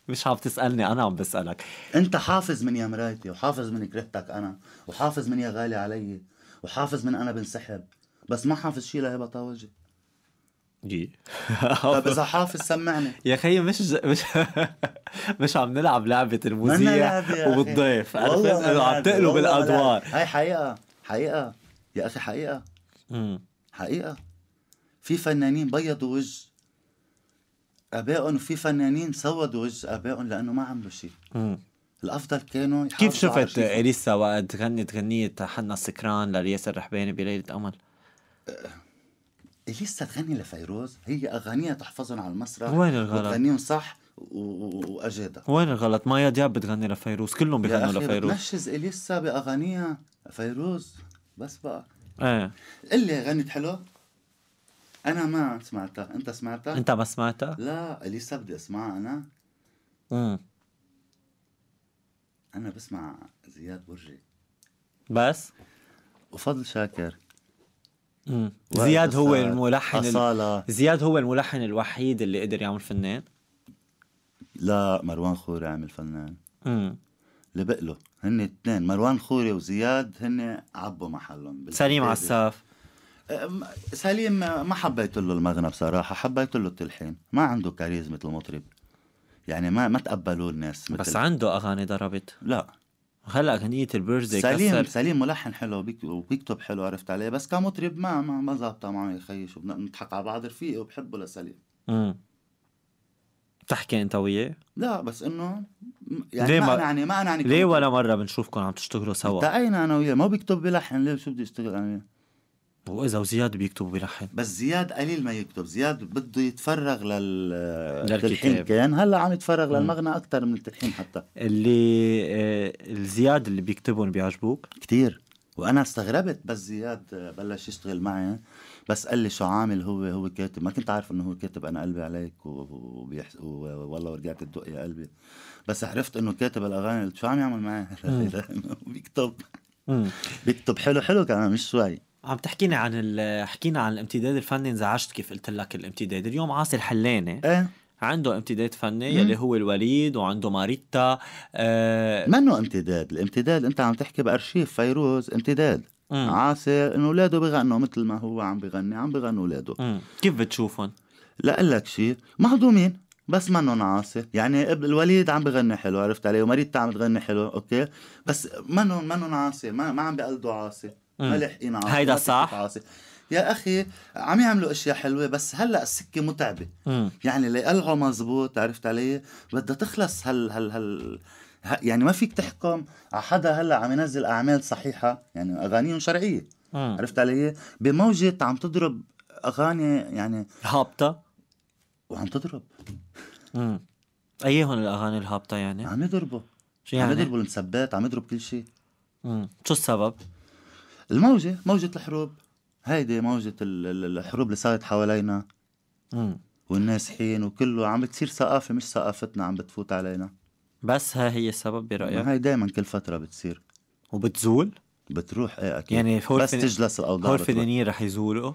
مش عم تسالني انا عم بسالك انت حافظ من يا مرايتي وحافظ من كرهتك انا وحافظ من يا غالي علي وحافظ من انا بنسحب بس ما حافظ شيء لهبه طاوجي جي [LAUGHS] طب اذا حافظ سمعني يا خيي مش ز... مش [LAUGHS] مش عم نلعب لعبه المذيع وبالضيف عرفت انه عم تقلب الادوار هاي حقيقه حقيقه يا اخي حقيقه امم حقيقه في فنانين بيضوا وجه ابائهم وفي فنانين سودوا وجه ابائهم لانه ما عملوا شيء الافضل كانوا كيف شفت اليسا وقت غنت غنيه حنا سكران لرياس الرحباني بليله امل أه. لسه تغني لفيروز هي اغانيها تحفظهم على المسرح وين الغلط؟ وتغنيهم صح واجادة وين الغلط؟ مايا دياب بتغني لفيروز كلهم بيغنوا لفيروز بتنشز اليسا باغانيها فيروز بس بقى ايه اللي غنت حلو انا ما سمعتها انت سمعتها انت ما سمعتها لا اليسا بدي اسمعها انا امم انا بسمع زياد برجي بس وفضل شاكر زياد هو الملحن أصالة. زياد هو الملحن الوحيد اللي قدر يعمل فنان لا مروان خوري عمل فنان امم لبق له هن اثنين مروان خوري وزياد هن عبوا محلهم سليم عساف سليم ما حبيت له المغنى بصراحه حبيت له التلحين ما عنده كاريزما المطرب يعني ما ما تقبلوه الناس مثل بس عنده اغاني ضربت لا هلا غنية البرج سليم كسر. سليم ملحن حلو وبيكتب حلو عرفت عليه بس كمطرب ما ما ما ظابطه معه يا خيي شو بنضحك على بعض رفيقي وبحبه لسليم امم بتحكي انت وياه؟ لا بس انه يعني ليه ما انا يعني ما انا يعني ليه ولا مره بنشوفكم عم تشتغلوا سوا؟ التقينا انا وياه ما بيكتب بلحن ليه شو بدي اشتغل انا وياه؟ واذا وزياد بيكتب وبيلحن بس زياد قليل ما يكتب زياد بده يتفرغ للتلحين كان هلا عم يتفرغ للمغنى اكثر من التلحين حتى اللي آه زياد اللي بيكتبهم بيعجبوك كثير وانا استغربت بس زياد بلش يشتغل معي بس قال لي شو عامل هو هو كاتب ما كنت عارف انه هو كاتب انا قلبي عليك وبيحس والله ورجعت الدق يا قلبي بس عرفت انه كاتب الاغاني شو عم يعمل معي [LAUGHS] بيكتب بيكتب حلو حلو كمان مش شوي عم تحكينا عن ال... حكينا عن الامتداد الفني انزعجت كيف قلت لك الامتداد اليوم عاصر حلاني ايه عنده امتداد فني يلي هو الوليد وعنده ماريتا آه منه امتداد الامتداد انت عم تحكي بارشيف فيروز امتداد مم. عاصر انه اولاده بغنوا مثل ما هو عم بغني عم بغنوا اولاده مم. كيف بتشوفهم؟ لا لك شيء مهضومين بس منهم عاصي يعني الوليد عم بغني حلو عرفت علي وماريتا عم تغني حلو اوكي بس منهم منهم عاصي ما, ما عم بقلدوا عاصي ملح انعاش هيدا صح يا اخي عم يعملوا اشياء حلوه بس هلا السكه متعبه مم. يعني ليقلعوا مزبوط عرفت علي بدها تخلص هال هال هال يعني ما فيك تحكم على حدا هلا عم ينزل اعمال صحيحه يعني اغانيهم شرعيه مم. عرفت علي بموجه عم تضرب اغاني يعني هابطه وعم تضرب امم ايهن الاغاني الهابطه يعني عم يضربوا يعني عم يضربوا المسبات عم يضرب كل شيء امم شو السبب الموجه موجه الحروب هيدي موجه الحروب اللي صارت حوالينا والنازحين وكله عم بتصير ثقافه مش ثقافتنا عم بتفوت علينا بس ها هي السبب برايك هاي دائما كل فتره بتصير وبتزول بتروح ايه اكيد يعني فور بس فن... تجلس الاوضاع هول فنانين رح يزولوا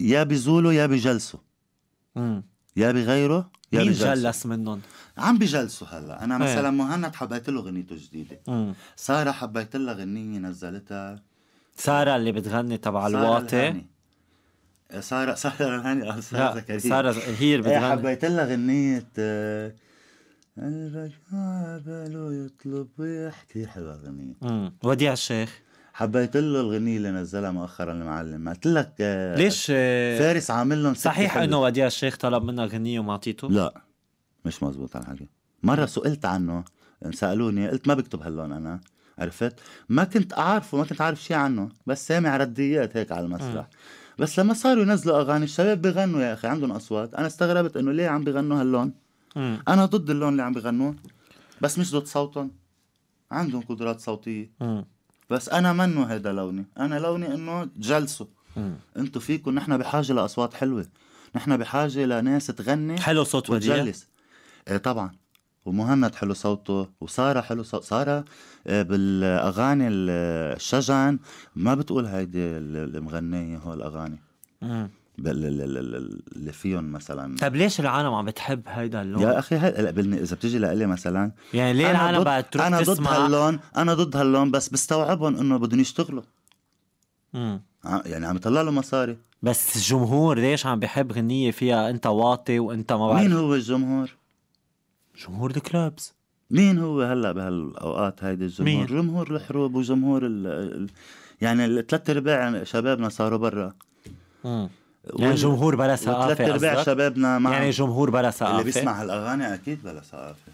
يا بيزولوا يا بيجلسوا امم يا بغيره يا مين جلس منهم؟ عم بجلسوا هلا انا إيه. مثلا مهند حبيت له غنيته الجديده ساره حبيت لها غنيه نزلتها ساره اللي بتغني تبع الواطي سارة سارة رنهاني آه، سارة زكريا سارة هي اللي إيه، بتغني حبيت لها غنية آه، الرجال باله يطلب ويحكي حلوة غنية وديع الشيخ حبيت له الغنية اللي نزلها مؤخرا المعلم قلت لك آه، ليش آه، فارس عامل لهم صحيح انه وديع الشيخ طلب منك غنية وما اعطيته؟ لا مش مزبوط هالحكي مرة سئلت عنه سألوني قلت ما بكتب هاللون أنا عرفت ما كنت أعرفه ما كنت عارف شيء عنه بس سامع رديات هيك على المسرح بس لما صاروا ينزلوا أغاني الشباب بغنوا يا أخي عندهم أصوات أنا استغربت إنه ليه عم بغنوا هاللون أنا ضد اللون اللي عم بغنوه بس مش ضد صوتهم عندهم قدرات صوتية بس انا منو هيدا لوني انا لوني انه تجلسوا انتوا فيكم نحن بحاجه لاصوات حلوه نحن بحاجه لناس تغني حلو صوت وتجلس ايه طبعا ومهند حلو صوته وساره حلو صوت ساره إيه، بالاغاني الشجن ما بتقول هيدي المغنيه هول الاغاني اللي فيهم مثلا طيب ليش العالم عم بتحب هيدا اللون؟ يا اخي هلا اذا بتيجي لإلي مثلا يعني ليه العالم بقى تروح انا ضد هاللون انا ضد هاللون بس بستوعبهم انه بدهم يشتغلوا امم يعني عم يطلع له مصاري بس الجمهور ليش عم بحب غنية فيها انت واطي وانت ما بعرف مين هو الجمهور؟ جمهور الكلابس مين هو هلا بهالاوقات هيدي الجمهور؟ مين؟ جمهور الحروب وجمهور ال... يعني الثلاث ارباع شبابنا صاروا برا امم يعني, يعني جمهور بلا ثقافه ثلاث ارباع شبابنا مع يعني جمهور بلا ثقافه اللي بيسمع هالاغاني اكيد بلا ثقافه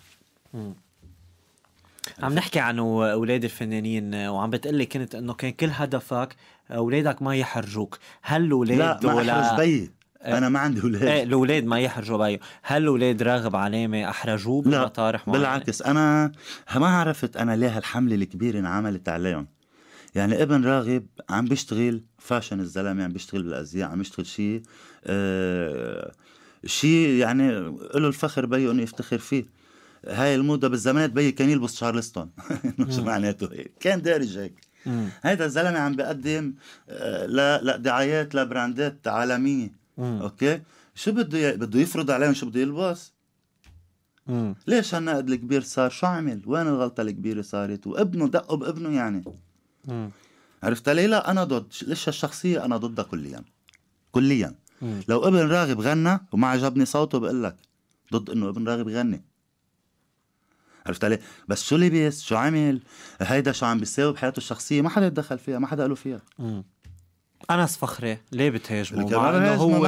عم نحكي عن اولاد الفنانين وعم بتقلي كنت انه كان كل هدفك اولادك ما يحرجوك هل الاولاد لا ما احرج بيي إيه. انا ما عندي اولاد ايه الاولاد ما يحرجوا بيي، هل الاولاد راغب علامه احرجوه بمطارح لا بالعكس انا ما عرفت انا ليه هالحمله الكبيره انعملت عليهم يعني ابن راغب عم بيشتغل فاشن الزلمه عم يعني بيشتغل بالازياء عم يشتغل شيء آه شيء يعني له الفخر بيه انه يفتخر فيه هاي الموضه بالزمانات بيي كان يلبس شارلستون [LAUGHS] شو معناته هيك كان دارج هيك هيدا الزلمه عم بيقدم آه لدعايات لبراندات عالميه اوكي شو بده بده يفرض عليهم شو بده يلبس ليش هالنقد الكبير صار شو عمل وين الغلطة الكبيرة صارت وابنه دقوا بابنه يعني عرفت ليه لا انا ضد ليش الشخصيه انا ضدها كليا كليا مم. لو ابن راغب غنى وما عجبني صوته بقول لك ضد انه ابن راغب يغني عرفت علي بس شو لبس شو عمل هيدا شو عم بيساوي بحياته الشخصيه ما حدا يتدخل فيها ما حدا قالوا فيها مم. انس فخري ليه بتهاجمه؟ مع انه هو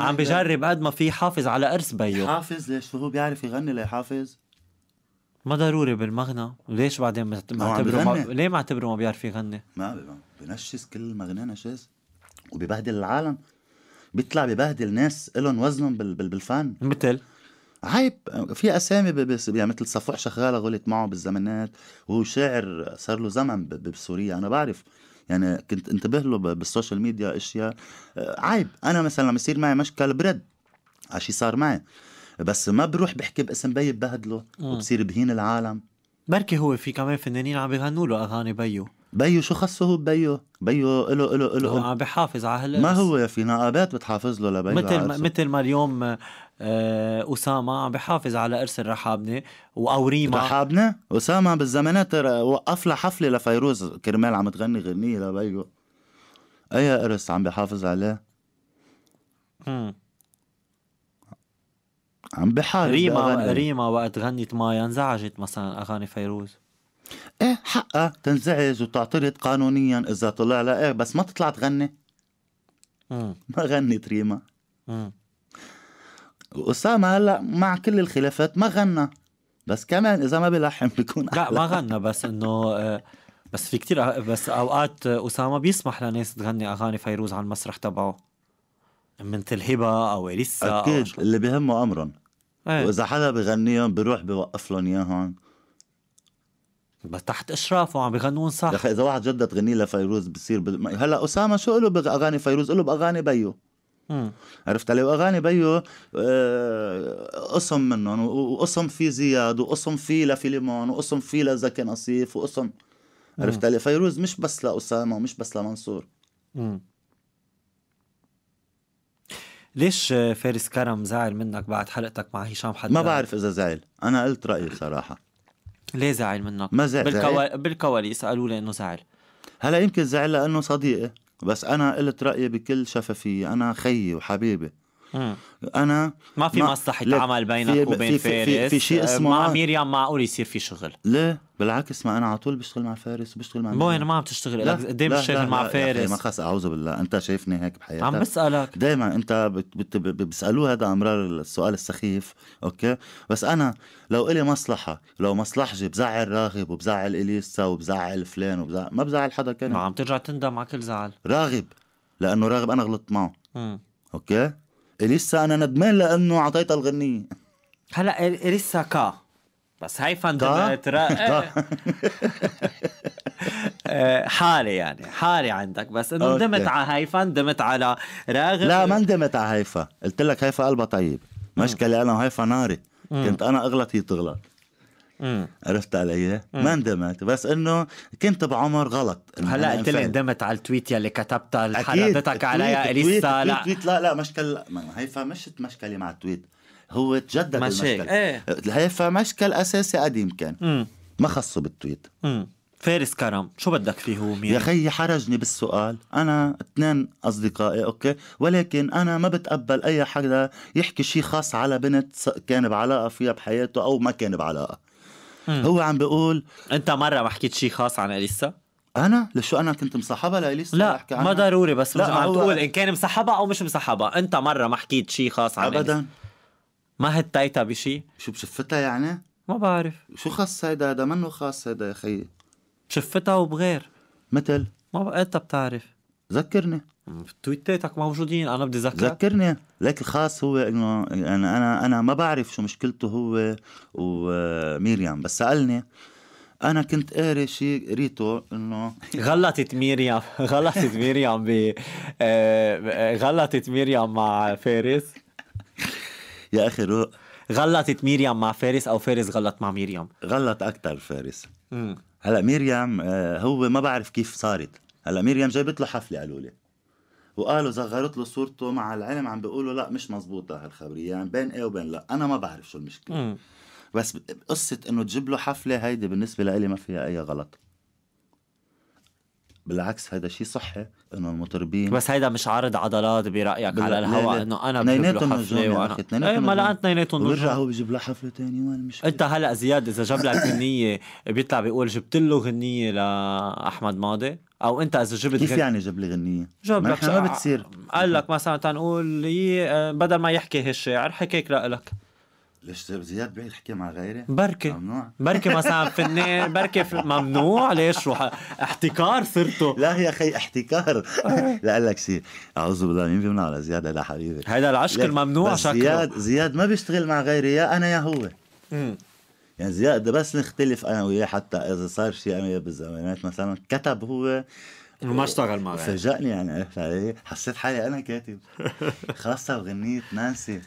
عم بجرب قد ما في حافظ على ارث بيو حافظ ليش هو بيعرف يغني ليحافظ؟ ما ضروري بالمغنى ليش بعدين معتبره ما... ليه اعتبره ما بيعرف يغني؟ ما بنشس كل مغنى نشاز وببهدل العالم بيطلع ببهدل ناس لهم وزنهم بال... بال... بالفن مثل عيب في اسامي بس يعني مثل صفوح شغاله غلط معه بالزمانات وهو شاعر صار له زمن ب... بسوريا انا بعرف يعني كنت انتبه له بالسوشيال ميديا اشياء عيب انا مثلا لما يصير معي مشكل برد عشي صار معي بس ما بروح بحكي باسم بي ببهدله آه. وبصير بهين العالم بركي هو في كمان فنانين عم بيغنوا له اغاني بيو بيو شو خصه هو ببيو بيو له له له هو عم بحافظ على هالقرص ما هو في نقابات بتحافظ له لبيو مثل ما مثل ما اليوم آه اسامه عم بحافظ على قرص الرحابنه او ريما رحابنه اسامه بالزمانات وقف لها حفله لفيروز كرمال عم تغني غنيه لبيو اي قرص عم بحافظ عليه امم عم بحارب ريما ريما وقت غنت مايا انزعجت مثلا اغاني فيروز ايه حقها تنزعج وتعترض قانونيا اذا طلع لها ايه بس ما تطلع تغني ما غنت ريما مم. واسامه هلا مع كل الخلافات ما غنى بس كمان اذا ما بيلحم بيكون احلى لا ما غنى بس انه آه، بس في كتير بس اوقات اسامه بيسمح لناس تغني اغاني فيروز على المسرح تبعه مثل هبه او اليسا اكيد أو اللي بيهمه امرهم أيه. واذا حدا بغنيهم بروح بوقف لهم اياهم تحت اشرافه عم بغنون صح يا اخي اذا واحد جدد غني لفيروز بصير بل... هلا اسامه شو له باغاني فيروز له باغاني بيو مم. عرفت علي واغاني بيو آه، قسم منهم وقسم في زياد وقسم في لفيليمون وقسم في لزكي نصيف وقسم عرفت علي فيروز مش بس لاسامه ومش بس لمنصور مم. ليش فارس كرم زعل منك بعد حلقتك مع هشام حداد؟ ما بعرف اذا زعل انا قلت رايي بصراحه ليه زعل منك؟ ما زعل بالكوال... بالكواليس قالوا لي انه زعل هلا يمكن زعل لانه صديقي بس انا قلت رايي بكل شفافيه انا خيي وحبيبي انا ما في مصلحه عمل بينك وبين في فارس في, في شيء آه، اسمه مع ميريام معقول يصير في شغل ليه بالعكس ما انا على طول بشتغل مع فارس وبشتغل مع وين ما عم تشتغل لك قدام بشتغل مع فارس ما خلص اعوذ بالله انت شايفني هيك بحياتك عم بسالك دائما انت بيسالوه هذا امرار السؤال السخيف اوكي بس انا لو الي مصلحه لو مصلحجي بزعل راغب وبزعل اليسا وبزعل فلان وبزعل ما بزعل حدا كان ما عم ترجع تندم على كل زعل راغب لانه راغب انا غلطت معه م. اوكي اليسا انا ندمان لانه اعطيتها الغنيه هلا اليسا كا بس هاي فاندمنترا [LAUGHS] آه، حالي يعني حالي عندك بس انه ندمت على هيفا ندمت على راغب لا ما ندمت على هيفا قلت لك هيفا قلبها طيب مشكله انا وهيفا ناري كنت انا اغلط هي تغلط عرفت علي؟ ما اندمت بس انه كنت بعمر غلط هلا قلت لي ندمت على التويت يلي كتبتها حددتك عليها اليسا لا تويت لا لا مشكل هيفا مش مشكله مع التويت هو تجدد المشكل ايه. هي مشكل اساسي قديم كان ما خصه بالتويت مم. فارس كرم شو بدك فيه هو مين؟ يا خيي حرجني بالسؤال أنا اثنين أصدقائي أوكي ولكن أنا ما بتقبل أي حدا يحكي شيء خاص على بنت كان بعلاقة فيها بحياته أو ما كان بعلاقة هو عم بيقول انت مره ما حكيت شيء خاص عن اليسا انا لشو انا كنت مصاحبها لاليسا لا أحكي عنها. ما ضروري بس لا عم تقول ان كان مصاحبها او مش مصاحبها انت مره ما حكيت شيء خاص عن ابدا ما هتيتها بشيء شو بشفتها يعني ما بعرف شو خاص هيدا هذا منه خاص هيدا يا خيي شفتها وبغير مثل ما انت بتعرف ذكرني تويتاتك تويتر موجودين انا بدي ذكر ذكرني لك الخاص هو انه انا انا انا ما بعرف شو مشكلته هو وميريام بس سالني انا كنت قاري شيء قريته انه غلطت ميريام [LAUGHS] غلطت ميريام ب آه، غلطت ميريام مع فارس يا اخي روق غلطت ميريام مع فارس او فارس غلط مع ميريام غلط اكثر فارس هلا ميريام آه، هو ما بعرف كيف صارت هلا ميريام جايبت له حفله قالوا لي وقالوا زغرت له صورته مع العلم عم بيقولوا لا مش مزبوطة هالخبرية يعني بين ايه وبين لا انا ما بعرف شو المشكلة بس قصة انه تجيب له حفلة هيدي بالنسبة لي ما فيها اي غلط بالعكس هذا شيء صحي انه المطربين بس هيدا مش عرض عضلات برايك على الهواء انه انا بجيب إيه، له حفله وانا اثنيناتهم ما لقى اثنيناتهم ورجع هو بجيب له حفله ثانيه وين مش انت هلا زياد اذا جاب لك [COUGHS] غنيه بيطلع بيقول جبت له غنيه لاحمد ماضي او انت اذا جبت كيف غن... يعني جاب لي غنيه؟ جاب لك ما بتصير قال لك مثلا تنقول لي آه، بدل ما يحكي هالشاعر حكيك لك ليش زياد بعيد حكي مع غيري؟ بركي ممنوع بركي مثلا فنان [LAUGHS] بركي ممنوع ليش روح احتكار صرته لا يا اخي احتكار [LAUGHS] لا لك شيء اعوذ بالله مين بيمنع على زياد هذا حبيبي هذا العشق الممنوع شكله زياد زياد ما بيشتغل مع غيري يا انا يا هو امم يعني زياد بس نختلف انا وياه حتى اذا صار شيء انا وياه بالزمانات مثلا كتب هو ما اشتغل معه فاجئني يعني عرفت علي؟ حسيت حالي انا كاتب [LAUGHS] خاصة بغنية نانسي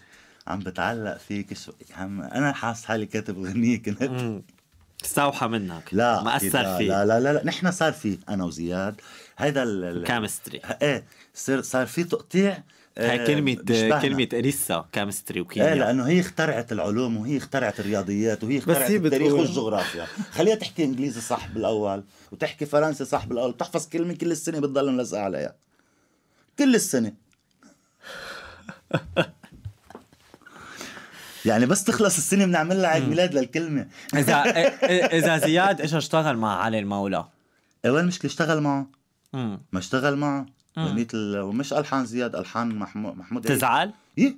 عم بتعلق فيك شو عم انا حاسس حالي كاتب اغنيه كنت استوحى منك لا ما اثر فيك لا لا لا, لا. نحن صار في انا وزياد هيدا الكيمستري ايه صار صار في تقطيع هاي آه، كلمة بشبهنا. كلمة إليسا كيمستري وكيمياء ايه لأنه هي اخترعت العلوم وهي اخترعت الرياضيات وهي اخترعت التاريخ بتقول... والجغرافيا خليها تحكي إنجليزي صح بالأول وتحكي فرنسي صح بالأول وتحفظ كلمة كل السنة بتضل ملزقة عليها كل السنة [LAUGHS] يعني بس تخلص السنه بنعمل لها عيد ميلاد للكلمه اذا [LAUGHS] اذا زياد اجى اشتغل مع علي المولى إيه، وين المشكله اشتغل معه ما اشتغل معه غنيت ومش الحان زياد الحان محمود محمود إيه؟ تزعل؟ ايه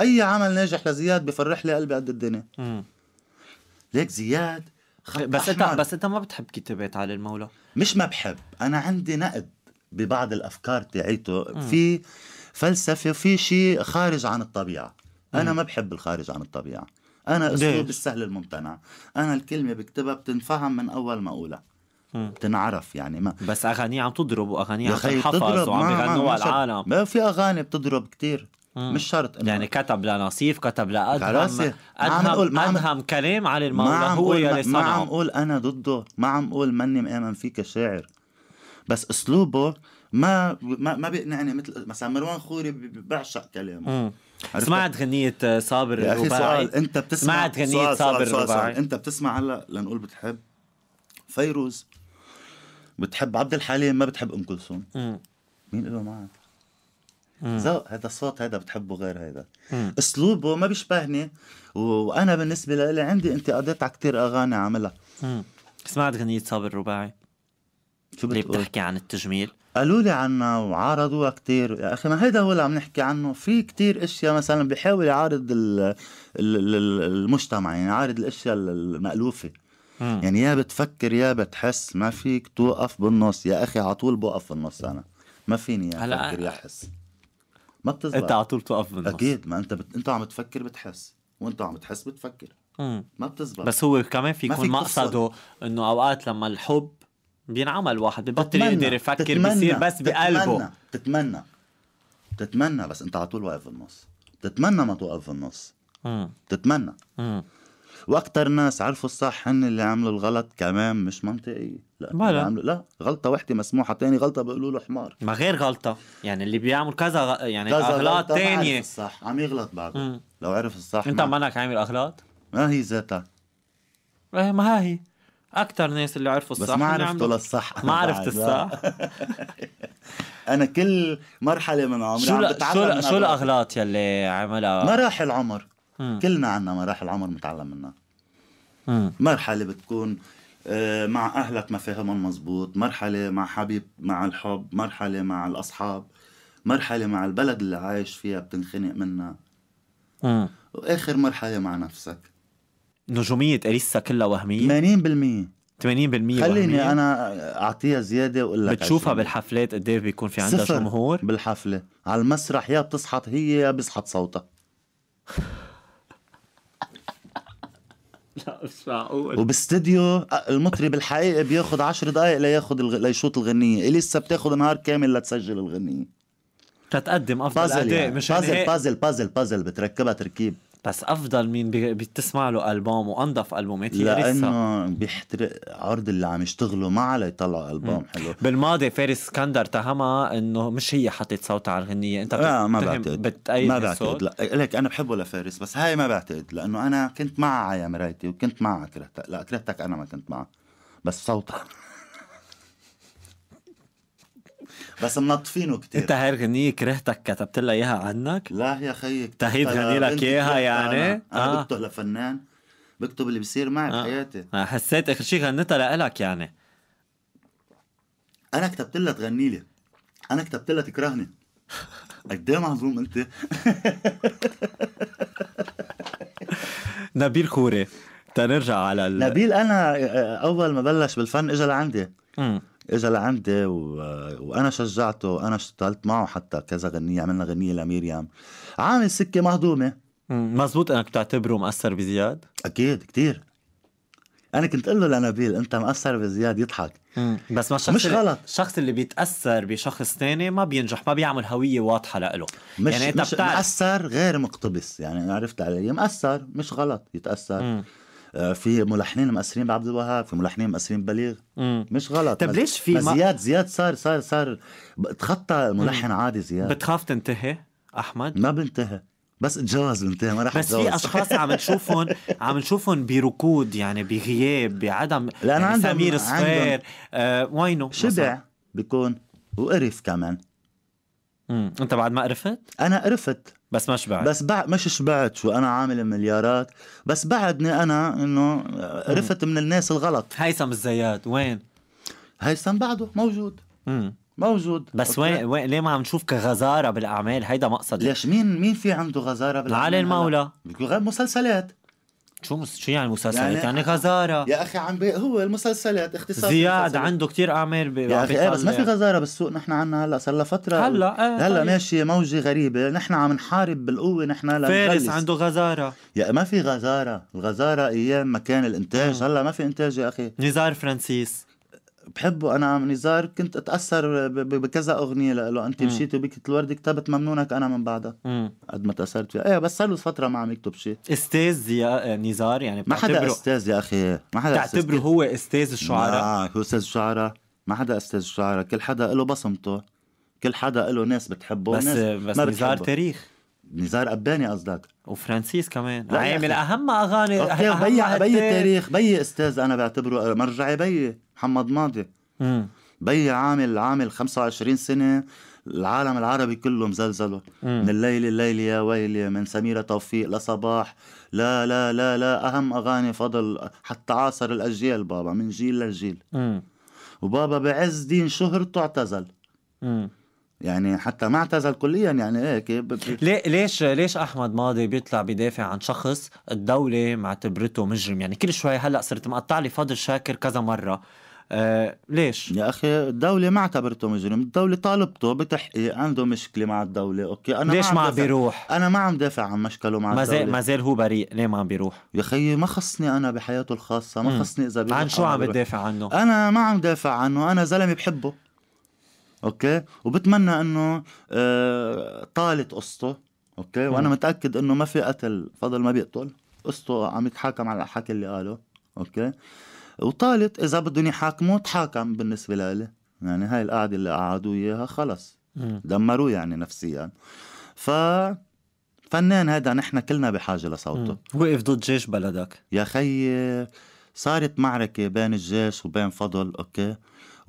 اي عمل ناجح لزياد بفرح لي قلبي قد الدنيا ليك زياد بس انت بس انت ما بتحب كتابات علي المولى مش ما بحب انا عندي نقد ببعض الافكار تاعيته في فلسفه في شيء خارج عن الطبيعه انا ما بحب الخارج عن الطبيعه انا اسلوب السهل الممتنع انا الكلمه بكتبها بتنفهم من اول ما اقولها بتنعرف يعني ما بس اغاني عم تضرب واغاني عم تنحفظ وعم يغنوها العالم ما في اغاني بتضرب كتير مم. مش شرط يعني كتب لنصيف كتب لادهم ادهم ما ادهم كلام علي عم هو يلي ما عم قول انا ضده ما عم قول ماني مآمن فيه كشاعر بس اسلوبه ما ما, ما بيقنعني مثل مثلا مروان خوري بعشق كلامه مم. سمعت غنية آه، صابر الرباعي سؤال أنت بتسمع سمعت غنية سؤال صابر سؤال سؤال أنت بتسمع هلا لنقول بتحب فيروز بتحب عبد الحليم ما بتحب أم كلثوم مين له معك؟ ذوق هذا الصوت هذا بتحبه غير هذا اسلوبه ما بيشبهني وانا بالنسبه لي عندي انتقادات على كثير اغاني عاملها سمعت غنيه صابر الرباعي شو بتقول؟ اللي بتحكي عن التجميل قالوا لي عنها وعارضوها كتير يا اخي ما هيدا هو اللي عم نحكي عنه في كتير اشياء مثلا بيحاول يعارض المجتمع يعني يعارض الاشياء المألوفه مم. يعني يا بتفكر يا بتحس ما فيك توقف بالنص يا اخي على طول بوقف بالنص انا ما فيني يا هلا افكر يا احس ما بتزبط انت على طول توقف بالنص اكيد ما انت بت... انت عم تفكر بتحس وانت عم تحس بتفكر مم. ما بتزبط بس هو كمان في يكون مقصده انه اوقات لما الحب بينعمل واحد ببطل يقدر يفكر بيصير بس بقلبه بتتمنى بتتمنى بس انت على طول واقف بالنص بتتمنى ما توقف بالنص بتتمنى واكثر ناس عرفوا الصح هن اللي عملوا الغلط كمان مش منطقي لا بلا. عملوا لا غلطه وحده مسموحه تاني غلطه بيقولوا له حمار ما غير غلطه يعني اللي بيعمل كذا غ... يعني كذا اغلاط تانية صح عم يغلط بعد لو عرف الصح انت منك عامل اغلاط ما هي ذاتها ايه ما هي اكثر ناس اللي عرفوا الصح بس ما عرفتوا للصح [LAUGHS] ما عرفت الصح [LAUGHS] انا كل مرحله من عمري شو عم بتعلم شو شو الاغلاط يلي عملها مراحل عمر كلنا عنا مراحل عمر متعلم منها مرحله بتكون آه، مع اهلك ما فاهمهم مزبوط مرحله مع حبيب مع الحب مرحله مع الاصحاب مرحله مع البلد اللي عايش فيها بتنخنق منها واخر مرحله مع نفسك نجوميه اليسا كلها وهميه 80% 80% خليني وهمية. انا اعطيها زياده واقول لك بتشوفها عشان. بالحفلات قد ايه بيكون في عندها صفر جمهور بالحفله على المسرح يا بتصحط هي يا بيصحط صوتها لا مش معقول وباستديو المطرب الحقيقي بياخذ 10 دقائق لياخذ الغ... ليشوط الغنيه اليسا بتاخذ نهار كامل لتسجل الغنيه تتقدم افضل بازل اداء يعني. مش بازل, بازل بازل بازل بازل بتركبها تركيب بس افضل مين بتسمع له البوم وانضف البومات إيه هي لانه بيحترق عرض اللي عم يشتغلوا معه ليطلعوا البوم حلو بالماضي فارس اسكندر تهمها انه مش هي حطت صوتها على الغنيه انت لا ما بعتقد بتأيد ما بعتقد لا لك انا بحبه لفارس بس هاي ما بعتقد لانه انا كنت معها يا مرايتي وكنت معها كرهتك لا كرهتك انا ما كنت معها بس صوتها بس منطفينه كثير انت هاي الغنية كرهتك كتبت لها اياها عنك؟ لا يا خيي تهيد غني لك اياها يعني؟ انا, أنا آه. بكتب لفنان بكتب اللي بصير معي آه. بحياتي آه. حسيت اخر شيء غنيتها لإلك يعني انا كتبت لها تغني لي انا كتبت لها تكرهني [LAUGHS] قد ايه معظوم انت [LAUGHS] نبيل خوري تنرجع على ال... نبيل انا اول ما بلش بالفن اجى لعندي اجى لعندي و... وانا شجعته وانا اشتغلت معه حتى كذا غنيه عملنا غنيه لميريام عامل سكه مهضومه مزبوط انك تعتبره مأثر بزياد؟ اكيد كتير انا كنت اقول له لنبيل انت مأثر بزياد يضحك مم. بس ما الشخص مش غلط الشخص اللي بيتاثر بشخص تاني ما بينجح ما بيعمل هويه واضحه لإله مش يعني انت مش بتعرف. مأثر غير مقتبس يعني عرفت علي مأثر مش غلط يتاثر مم. آه، في ملحنين مأثرين بعبد الوهاب في ملحنين مأثرين بليغ مش غلط طيب ليش في ما زياد زياد صار صار صار تخطى ملحن عادي زياد بتخاف تنتهي احمد ما بنتهي بس اتجوز انتهى ما راح بس في اشخاص عم نشوفهم [LAUGHS] عم نشوفهم بركود يعني بغياب بعدم لان يعني عندهم سمير صغير آه وينه شبع بيكون وقرف كمان امم انت بعد ما قرفت؟ انا قرفت بس ما شبعت بس بعد مش شبعت شو انا عامل مليارات بس بعدني انا انه رفت من الناس الغلط هيثم الزيات وين؟ هيثم بعده موجود مم. موجود بس وين وين ليه ما عم نشوف كغزاره بالاعمال هيدا مقصد ليش مين مين في عنده غزاره بالاعمال علي المولى غير مسلسلات شو شو يعني مسلسلات؟ يعني, يعني غزاره يا اخي عم بي... هو المسلسلات اختصاص زياد عنده كتير اعمال ب... يا اخي ايه بس ما في غزاره بالسوق نحن عنا هلا صار لها فتره هلا ايه هلا طيب. ماشيه موجه غريبه نحن عم نحارب بالقوه نحن هلا فارس عنده غزاره يا ما في غزاره الغزاره ايام مكان الانتاج هلا ما في انتاج يا اخي نزار فرانسيس بحبه انا نزار كنت اتاثر بكذا اغنيه له انت مشيتي وبكت الورده كتبت ممنونك انا من بعدها قد ما تاثرت فيها ايه بس صار له فتره ما عم يكتب شيء استاذ يا نزار يعني ما حدا استاذ يا اخي ما حدا تعتبره هو استاذ الشعراء اه هو استاذ الشعراء ما حدا استاذ الشعراء كل حدا له بصمته كل حدا له ناس بتحبه بس ناس بس ما نزار بتحبه. تاريخ نزار قباني قصدك وفرانسيس كمان لا عامل اهم اغاني اوكي أهم بي بي التاريخ بي استاذ انا بعتبره آه، مرجعي بي محمد ماضي مم. بي عامل عامل 25 سنه العالم العربي كله مزلزله مم. من الليل الليل يا ويلي من سميرة توفيق لصباح لا لا لا لا أهم أغاني فضل حتى عاصر الأجيال بابا من جيل لجيل مم. وبابا بعز دين شهرته اعتزل مم. يعني حتى ما اعتزل كليا يعني هيك إيه ليه ليش ليش احمد ماضي بيطلع بدافع عن شخص الدوله معتبرته مجرم يعني كل شوي هلا صرت مقطع لي فضل شاكر كذا مره آه ليش؟ يا اخي الدولة ما اعتبرته مجرم، الدولة طالبته بتحقيق عنده مشكلة مع الدولة، اوكي انا ليش ما عم بيروح؟ انا ما عم دافع عن مشكله مع ما الدولة ما زال هو بريء، ليه ما عم بيروح؟ يا اخي ما خصني انا بحياته الخاصة، ما خصني إذا عن شو عم بتدافع عنه؟ أنا ما عم دافع عنه، أنا زلمة بحبه اوكي وبتمنى انه آه، طالت قصته اوكي وانا متاكد انه ما في قتل فضل ما بيقتل قصته عم يتحاكم على الحكي اللي قاله اوكي وطالت اذا بدهم يحاكموا تحاكم بالنسبه لإلي يعني هاي القعده اللي قعدوا اياها خلص دمروه يعني نفسيا ف فنان هذا نحن كلنا بحاجه لصوته وقف ضد جيش بلدك يا خي صارت معركه بين الجيش وبين فضل اوكي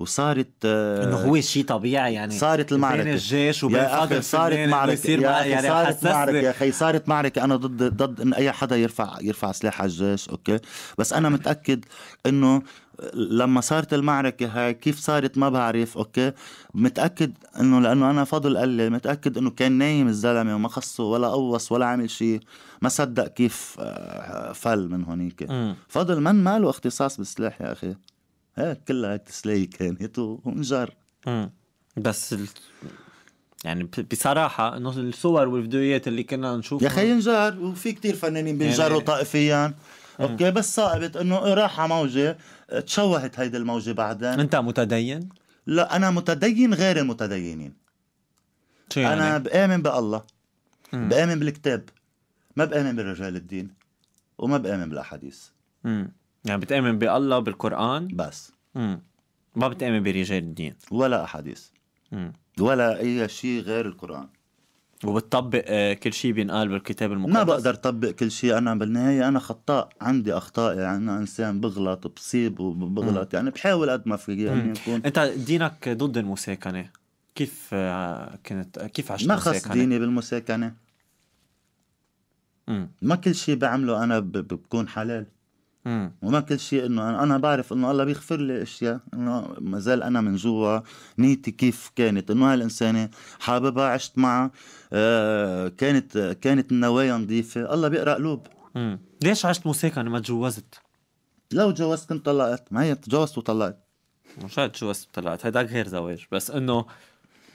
وصارت آه، انه هو شيء طبيعي يعني صارت المعركه بين الجيش وبين يا اخي صارت معركه يا يعني صارت معركه يا اخي صارت معركه انا ضد ضد ان اي حدا يرفع يرفع سلاح على الجيش اوكي بس انا متاكد انه لما صارت المعركة هاي كيف صارت ما بعرف اوكي متأكد انه لانه انا فضل قال لي متأكد انه كان نايم الزلمة وما خصه ولا قوص ولا عمل شيء ما صدق كيف آه، فل من هونيك فضل من ماله اختصاص بالسلاح يا اخي هيك كلها هيك تسلاية كانت وانجر بس ال... يعني بصراحة انه الصور والفيديوهات اللي كنا نشوفها يا اخي نجار وفي كتير فنانين بينجروا يعني... طائفيا اوكي بس صائبت انه راح على موجة تشوهت هيدي الموجة بعدين انت متدين؟ لا انا متدين غير المتدينين شو يعني؟ انا بآمن بالله مم. بآمن بالكتاب ما بآمن برجال الدين وما بآمن بالاحاديث يعني بتآمن بالله بالقرآن بس امم ما بتآمن برجال الدين ولا أحاديث امم ولا أي شيء غير القرآن وبتطبق آه، كل شيء بينقال بالكتاب المقدس ما بقدر طبق كل شيء انا بالنهايه انا خطاء عندي اخطاء يعني انا انسان بغلط بصيب وبغلط يعني بحاول قد ما في يعني يكون انت دينك ضد المساكنه كيف آه، كنت آه، كيف عشت ما خص ديني بالمساكنه مم. ما كل شيء بعمله انا بكون حلال مم. وما كل شيء انه انا بعرف انه الله بيغفر لي اشياء انه ما زال انا من جوا نيتي كيف كانت انه هالانسانه حاببها عشت معها آه كانت كانت النوايا نظيفه الله بيقرا قلوب مم. ليش عشت موسيقى انا ما تجوزت؟ لو تجوزت كنت طلقت ما هي تجوزت وطلقت مش تجوزت وطلقت هيداك غير زواج بس انه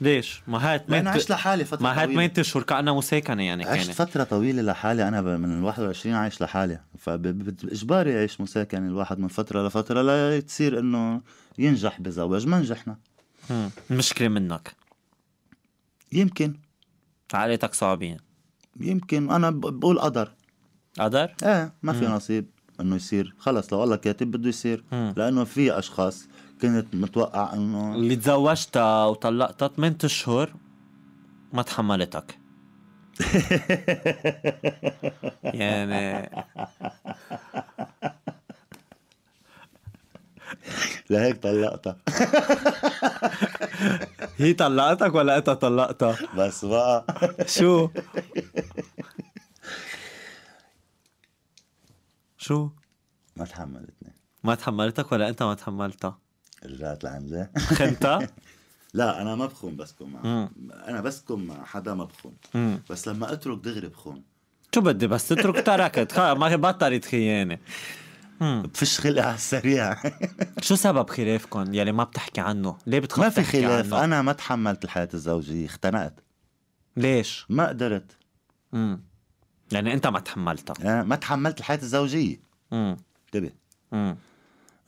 ليش؟ ما هات ما عشت لحالي فتره ما هات 8 اشهر كانها مساكنه يعني كانت عشت فتره طويله لحالي انا من ال 21 عايش لحالي فاجباري اعيش مساكنة يعني الواحد من فتره لفتره لا تصير انه ينجح بزواج ما نجحنا المشكله منك يمكن عائلتك صعبين يمكن انا بقول قدر قدر؟ ايه ما في نصيب انه يصير خلص لو الله كاتب بده يصير مم. لانه في اشخاص كنت متوقع انه اللي تزوجتها وطلقتها 8 اشهر ما تحملتك [LAUGHS] يعني لهيك طلقتها [LAUGHS] هي طلقتك ولا انت طلقتها؟ بس بقى شو؟ [LAUGHS] شو؟ ما تحملتني ما تحملتك ولا انت ما تحملتها؟ رجعت لعندي خنتها؟ لا انا ما بخون بسكم مع انا بسكم مع حدا ما بخون بس لما اترك دغري بخون شو بدي بس تترك تركت ما بطلت خيانه بفش خلقي على السريع [LAUGHS] شو سبب خلافكم يلي ما بتحكي عنه؟ ليه بتخاف ما في خلاف انا ما تحملت الحياه الزوجيه اختنقت ليش؟ ما قدرت امم يعني انت ما تحملتها آه، ما تحملت الحياه الزوجيه امم انتبه امم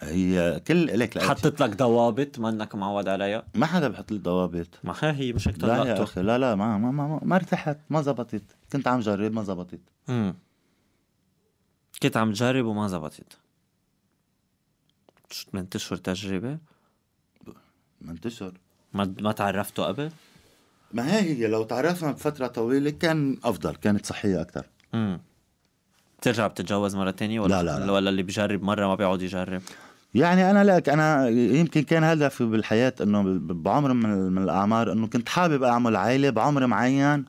هي كل لك حطت لك ضوابط انك معود عليها؟ ما حدا بحط لي ضوابط ما هي مش اكثر لا لا لا ما ما ما, ما ارتحت ما زبطت كنت عم جرب ما زبطت امم كنت عم جرب وما زبطت من تشهر تجربة؟ من تشهر ما ما تعرفتوا قبل؟ ما هي هي لو تعرفنا بفترة طويلة كان أفضل كانت صحية أكثر امم بترجع بتتجوز مرة تانية ولا لا لا, لا. ولا اللي بجرب مرة ما بيقعد يجرب؟ يعني انا لك انا يمكن كان هدفي بالحياه انه بعمر من, الاعمار انه كنت حابب اعمل عائله بعمر معين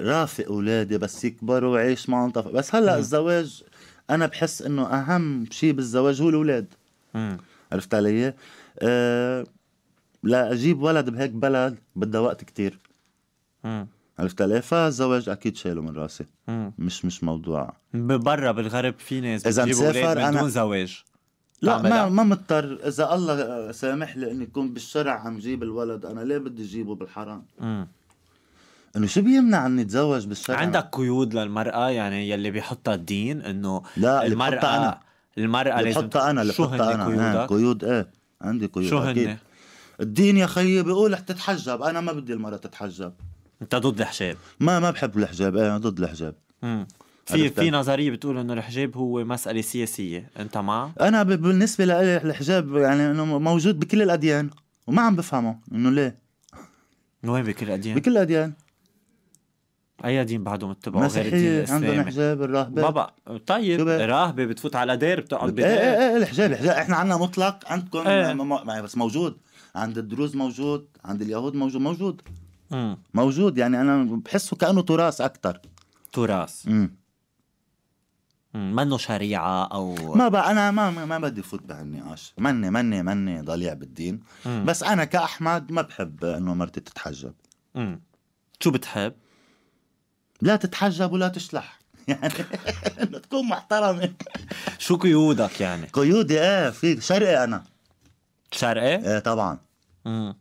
رافق اولادي بس يكبروا وعيش معهم طف... بس هلا م. الزواج انا بحس انه اهم شيء بالزواج هو الاولاد عرفت علي؟ أه لا اجيب ولد بهيك بلد بدها وقت كتير عرفت علي؟ فالزواج اكيد شاله من راسي م. مش مش موضوع برا بالغرب في ناس اذا مسافر انا بدون زواج لا ما ما مضطر اذا الله سامح لي اني اكون بالشرع عم جيب الولد انا ليه بدي جيبه بالحرام امم انه شو بيمنع اني اتزوج بالشرع عندك قيود للمراه يعني يلي بيحطها الدين انه لا المراه انا المراه اللي بحطها انا اللي بحطها انا قيود ايه عندي قيود شو أكيد. هن؟ الدين يا خيي بيقول رح تتحجب انا ما بدي المراه تتحجب انت ضد الحجاب ما ما بحب الحجاب ايه ضد الحجاب امم في في نظريه بتقول انه الحجاب هو مساله سياسيه انت مع انا بالنسبه لي الحجاب يعني انه موجود بكل الاديان وما عم بفهمه انه ليه وين بكل الاديان بكل الاديان اي دين بعدهم متبعه غير الدين الاسلامي عندهم حجاب الراهبه بابا طيب راهبه بتفوت على دير بتقعد إيه، بدير ايه ايه ايه الحجاب الحجاب احنا عندنا مطلق عندكم ايه. مو... بس موجود عند الدروز موجود عند اليهود موجود موجود مم. موجود يعني انا بحسه كانه تراث اكثر تراث امم منه شريعة أو ما بقى أنا ما ما بدي فوت بهالنقاش مني مني مني ضليع بالدين مم. بس أنا كأحمد ما بحب إنه مرتي تتحجب مم. شو بتحب؟ لا تتحجب ولا تشلح [LAUGHS] يعني انه تكون محترمة شو قيودك يعني؟ قيودي ايه في شرقي انا شرقي؟ ايه طبعا مم.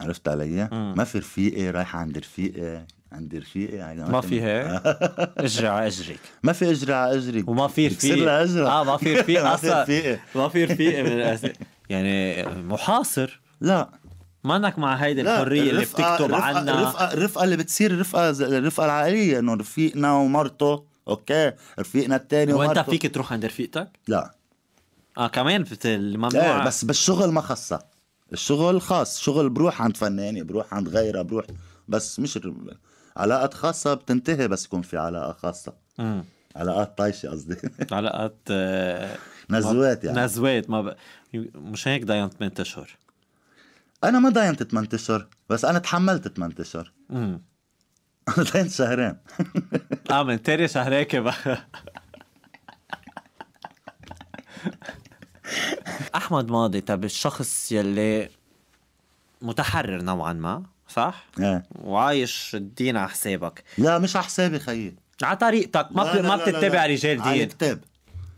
عرفت علي؟ مم. ما في رفيقي رايح عند رفيقي عندي رفيقي يعني ما في هيك [LAUGHS] اجري على اجريك ما في اجري على اجريك وما في رفيقي اه ما في رفيق [LAUGHS] ما في رفيقي ما في رفيقي من [LAUGHS] يعني محاصر لا ما انك مع هيدي الحريه اللي بتكتب عنها رفقة رفقة اللي بتصير رفقه الرفقه العائليه انه رفيقنا ومرته اوكي رفيقنا الثاني وانت فيك تروح عند رفيقتك؟ لا اه كمان ممنوع لا بس بالشغل ما خصها الشغل خاص شغل بروح عند فناني بروح عند غيرها بروح بس مش علاقات خاصة بتنتهي بس يكون في علاقة خاصة مم. علاقات طايشة قصدي [LAUGHS] علاقات آه، [LAUGHS] نزوات يعني نزوات ما ب... مش هيك داين 8 اشهر انا ما داينت 8 اشهر بس انا تحملت 8 اشهر امم انا داينت شهرين [LAUGHS] اه من تاني شهريك بقى احمد ماضي طب الشخص يلي متحرر نوعا ما صح؟ ايه وعايش الدين على حسابك لا مش على حسابي خيي على طريقتك ما لا لا ما بتتبع رجال دين على الكتاب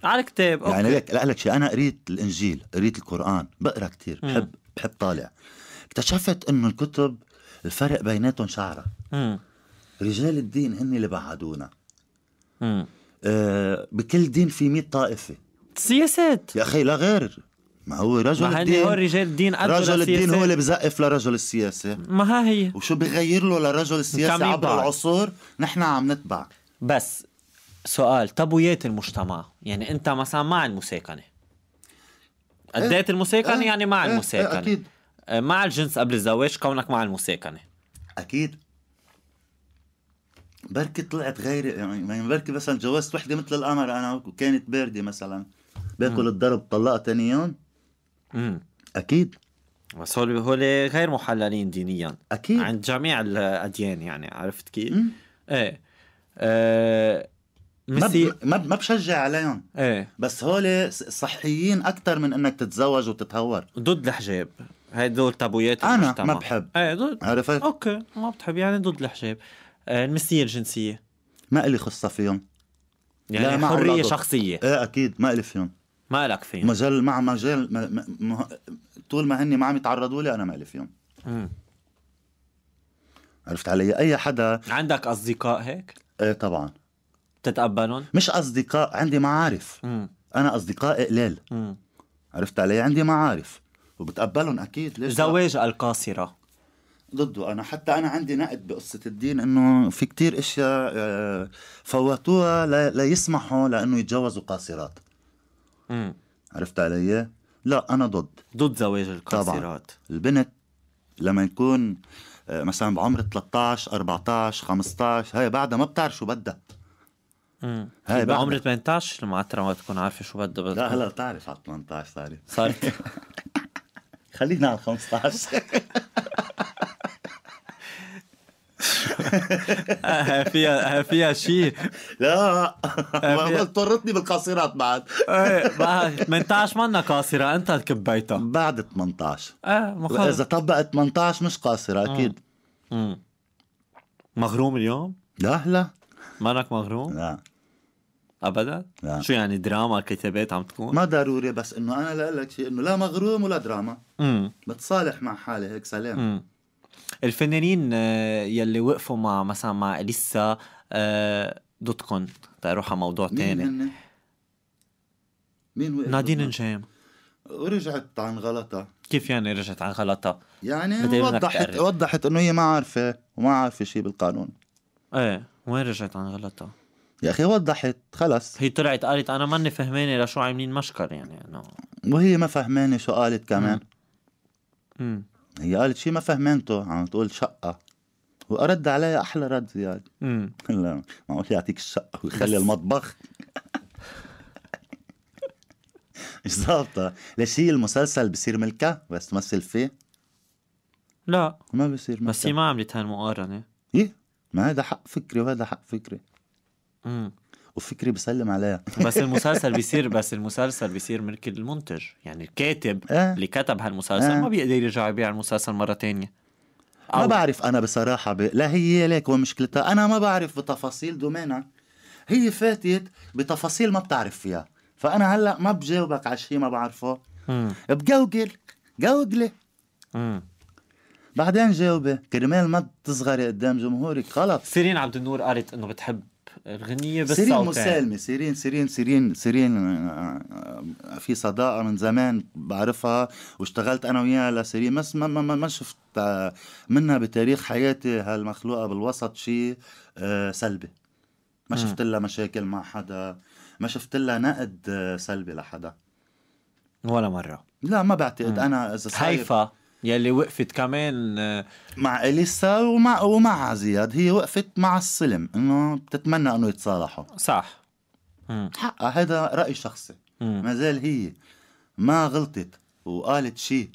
على الكتاب يعني اوكي يعني ليك لك شيء انا قريت الانجيل قريت القران بقرا كثير بحب بحب طالع اكتشفت انه الكتب الفرق بيناتهم شعره رجال الدين هن اللي بعدونا آه بكل دين في 100 طائفه سياسات يا اخي لا غير ما هو رجل ما الدين هو رجال الدين رجل الدين هو اللي بزقف لرجل السياسة ما ها هي وشو بغير له لرجل السياسة عبر العصور نحن عم نتبع بس سؤال طبويات المجتمع يعني انت مثلا مع المساكنه اديت إيه، المساكنه إيه، يعني مع إيه، المساكنه اكيد آه، مع الجنس قبل الزواج كونك مع المساكنه اكيد بركي طلعت غير يعني بركي مثلا تجوزت وحده مثل القمر انا وكانت بارده مثلا باكل الضرب طلقت ثاني يوم امم اكيد بس هول هول غير محللين دينيا اكيد عند جميع الاديان يعني عرفت كيف؟ ايه آه مسي... ما ما بشجع عليهم ايه بس هول صحيين اكثر من انك تتزوج وتتهور ضد الحجاب هاي دول تابويات انا المجتمع. ما بحب ايه ضد عرفت اوكي ما بتحب يعني ضد الحجاب آه الجنسيه ما إلي خصه فيهم يعني لا حريه شخصيه ايه اكيد ما إلي فيهم ما لك فيهم مجال مع مجال ما ما طول ما هني ما عم يتعرضوا لي انا مالي فيهم مم. عرفت علي اي حدا عندك اصدقاء هيك ايه طبعا بتتقبلهم مش اصدقاء عندي معارف مم. انا اصدقائي قلال عرفت علي عندي معارف وبتقبلهم اكيد ليش زواج القاصره ضده انا حتى انا عندي نقد بقصه الدين انه في كتير اشياء آه، فوتوها ليسمحوا لانه يتجوزوا قاصرات مم. عرفت علي؟ لا أنا ضد ضد زواج القاصرات البنت لما يكون آه، مثلا بعمر 13 14 15 هاي بعدها ما بتعرف شو بدها امم هاي بعمر 18 المعترة ما تكون عارفة شو بدها لا هلا بتعرف على 18 صارت صارت خلينا على 15 [LAUGHS] فيها فيها شيء لا ما اضطرتني بالقاصرات بعد ايه 18 منا قاصره انت كبيتها بعد 18 ايه اذا طبقت 18 مش قاصره آه. اكيد مغروم اليوم؟ لا لا مانك مغروم؟ لا ابدا؟ لا. شو يعني دراما كتابات عم تكون؟ ما ضروري بس انه انا لاقول لك شيء انه لا مغروم ولا دراما امم بتصالح مع حالي هيك سلام امم الفنانين آه، يلي وقفوا مع مثلا مع اليسا آه، دوت كون تروح على موضوع تاني مين مين وقف نادين نجام ورجعت عن غلطها كيف يعني رجعت عن غلطها؟ يعني وضحت وضحت انه هي ما عارفه وما عارفه شيء بالقانون ايه وين رجعت عن غلطها؟ يا اخي وضحت خلص هي طلعت قالت انا ماني فهمانه لشو عاملين مشكل يعني انه وهي ما فهمانه شو قالت كمان امم هي قالت شي ما فهمانته عم تقول شقة وأرد عليها أحلى رد زياد لا معقول يعطيك الشقة ويخلي المطبخ [LAUGHS] مش ظابطة ليش هي المسلسل بصير ملكها بس تمثل فيه لا ما بصير ملكة. بس هي ما عملت هالمقارنة إيه ما هذا حق فكري وهذا حق فكري امم وفكري بسلم عليها [LAUGHS] بس المسلسل بيصير بس المسلسل بيصير ملك المنتج يعني الكاتب آه. اللي كتب هالمسلسل آه. ما بيقدر يرجع يبيع المسلسل مره تانية ما بعرف انا بصراحه ب... لا هي ليك ومشكلتها انا ما بعرف بتفاصيل دومينها هي فاتت بتفاصيل ما بتعرف فيها فانا هلا ما بجاوبك على شيء ما بعرفه بجوجل جوجلي بعدين جاوبي كرمال ما تصغري قدام جمهورك غلط سيرين عبد النور قالت انه بتحب الغنية بس سيرين مسالمة سيرين سيرين سيرين سيرين آه، آه، في صداقة من زمان بعرفها واشتغلت أنا وياها لسيرين بس ما, ما, ما شفت منها بتاريخ حياتي هالمخلوقة بالوسط شيء آه، سلبي ما شفت لها مشاكل مع حدا ما شفت لها نقد سلبي لحدا ولا مرة لا ما بعتقد أنا إذا حيفا يلي وقفت كمان آه، مع اليسا ومع ومع زياد هي وقفت مع السلم انه بتتمنى انه يتصالحوا صح حقها آه، هذا راي شخصي ما زال هي ما غلطت وقالت شيء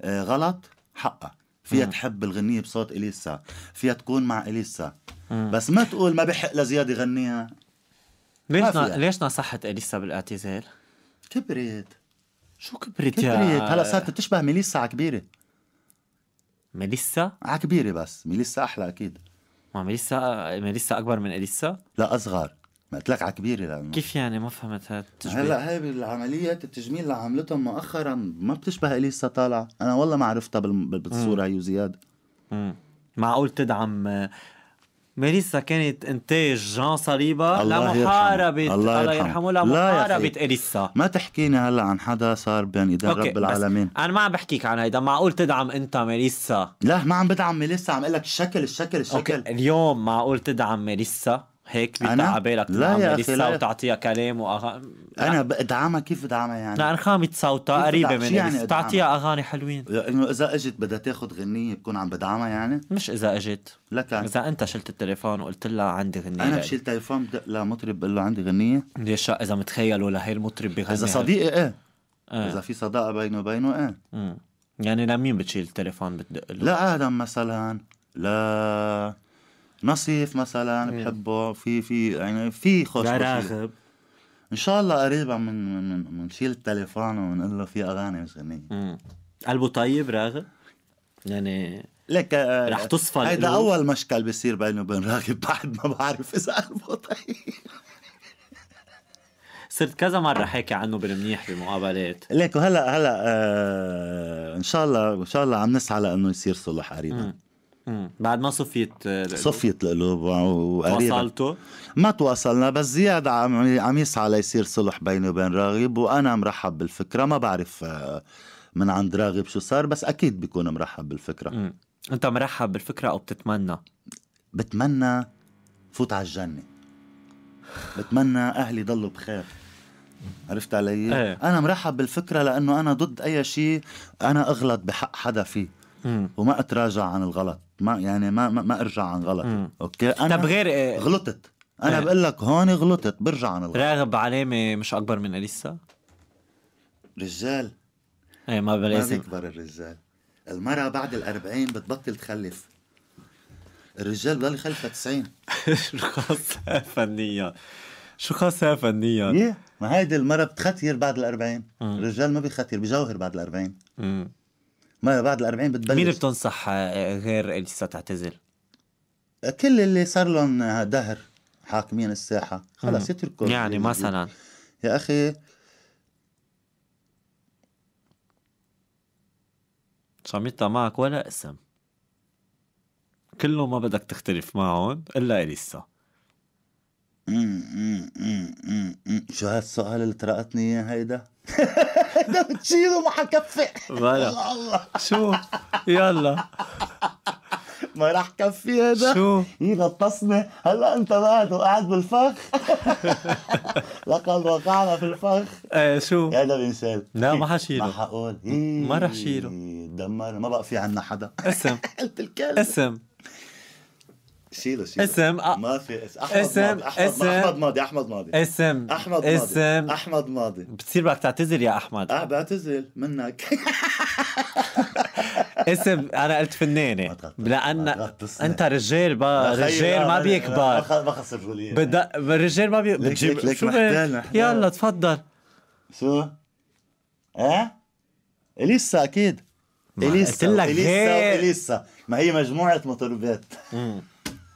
آه، غلط حقها فيها تحب الغنية بصوت اليسا فيها تكون مع اليسا بس ما تقول ما بحق لزياد يغنيها ليش ليش نصحت اليسا بالاعتزال؟ كبرت شو كبرت, كبرت يا كبرت هلا صارت تشبه ميليسا على كبيره ميليسا عكبيرة آه، بس ميليسا أحلى أكيد ما ميليسا ميليسا أكبر من إليسا؟ لا أصغر ما قلت لك على كبيره لانه كيف يعني ما فهمت هاد التجميل هلا هاي بالعملية التجميل اللي عملتهم مؤخرا ما بتشبه اليسا طالع انا والله ما عرفتها بالصوره هي وزياد معقول تدعم ميليسا كانت انتاج جان صليبا لمحاربه الله, الله يرحمه لمحاربه اليسا ما تحكيني هلا عن حدا صار بين ايدين رب العالمين انا ما عم بحكيك عن هيدا معقول تدعم انت ميليسا لا ما عم بدعم ميليسا عم اقول لك الشكل الشكل الشكل أوكي. اليوم معقول تدعم ميليسا هيك بتعبي بالك لا يا اخي لا وتعطيها كلام واغ... انا بدعمها يعني كيف بدعمها يعني؟ لأ انغامي صوتها قريبه مني يعني تعطيها اغاني حلوين انه اذا اجت بدها تاخذ غنيه بكون عم بدعمها يعني؟ مش اذا اجت لك اذا انت شلت التليفون وقلت لها عندي غنيه انا بشيل تليفون بدق لمطرب بقول له عندي غنيه ليش اذا متخيلوا لهي المطرب بغني اذا صديقي ايه, إيه. اذا في صداقه بينه وبينه ايه يعني لمين بتشيل التليفون بتدق له؟ لادم مثلا لا نصيف مثلا بحبه في في يعني في خوش راغب ان شاء الله قريبا من من نشيل التليفون ونقول له في اغاني مش قلبه طيب راغب؟ يعني لك آه، رح تصفى هيدا اول مشكل بيصير بيني وبين راغب [LAUGHS] بعد ما بعرف اذا قلبه طيب صرت كذا مرة حكي عنه بالمنيح بمقابلات ليك وهلا هلا آه ان شاء الله ان شاء الله عم نسعى لانه يصير صلح قريبا بعد ما صفيت آه، صفيت القلوب وقريبا تواصلتوا؟ ما تواصلنا بس زياد عم عم يسعى ليصير صلح بيني وبين راغب وانا مرحب بالفكره ما بعرف آه، من عند راغب شو صار بس اكيد بيكون مرحب بالفكره مم. انت مرحب بالفكره او بتتمنى؟ بتمنى فوت على الجنه بتمنى اهلي ضلوا بخير عرفت علي؟ ايه. انا مرحب بالفكره لانه انا ضد اي شيء انا اغلط بحق حدا فيه مم. وما اتراجع عن الغلط ما يعني ما ما, ما ارجع عن غلط مم. اوكي انا طب غير آه، غلطت انا إيه. بقول لك هون غلطت برجع عن الغلط راغب علامه مش اكبر من اليسا رجال ايه ما بلاسم ما بيكبر الرجال المرأة بعد الأربعين بتبطل تخلف الرجال بضل يخلفها 90 [LAUGHS] شو خاصة فنية شو خاصة فنية إيه، ما هيدي المرأة بتختير بعد الأربعين الرجال ما بيختير بجوهر بعد الأربعين ما بعد الأربعين بتبلش مين بتنصح آه، غير اللي لسه تعتزل؟ كل اللي صار لهم آه، دهر حاكمين الساحة خلص يتركوا يعني مثلا يا أخي عم معك ولا اسم كله ما بدك تختلف معهم الا اليسا شو هالسؤال اللي طرقتني اياه هيدا؟ [LAUGHS] ده بتشيله ما حكفي بلا [LAUGHS] الله شو يلا ما راح كفي هذا شو هي إيه، غطسني هلا انت بعد وقاعد بالفخ [LAUGHS] لقد وقعنا في الفخ ايه شو هذا بنسال لا ما حشيله ما حقول ما راح شيله إيه، دمر ما بقى في عنا حدا اسم قلت الكلب اسم شيله شيله اسم آه، ما في اسم احمد اسم ماضي. احمد ماضي احمد ماضي اسم احمد ماضي اسم احمد ماضي بتصير بدك تعتذر يا احمد اه بعتذر منك [LAUGHS] اسم انا قلت فنانه لان انت رجال با رجال ما يعني بيكبر ما خسر بدا الرجال ما بيكبر ليك يلا تفضل شو؟ ايه؟ اليسا اكيد اليسا قلت لك اليسا اليسا ما هي مجموعه مطربات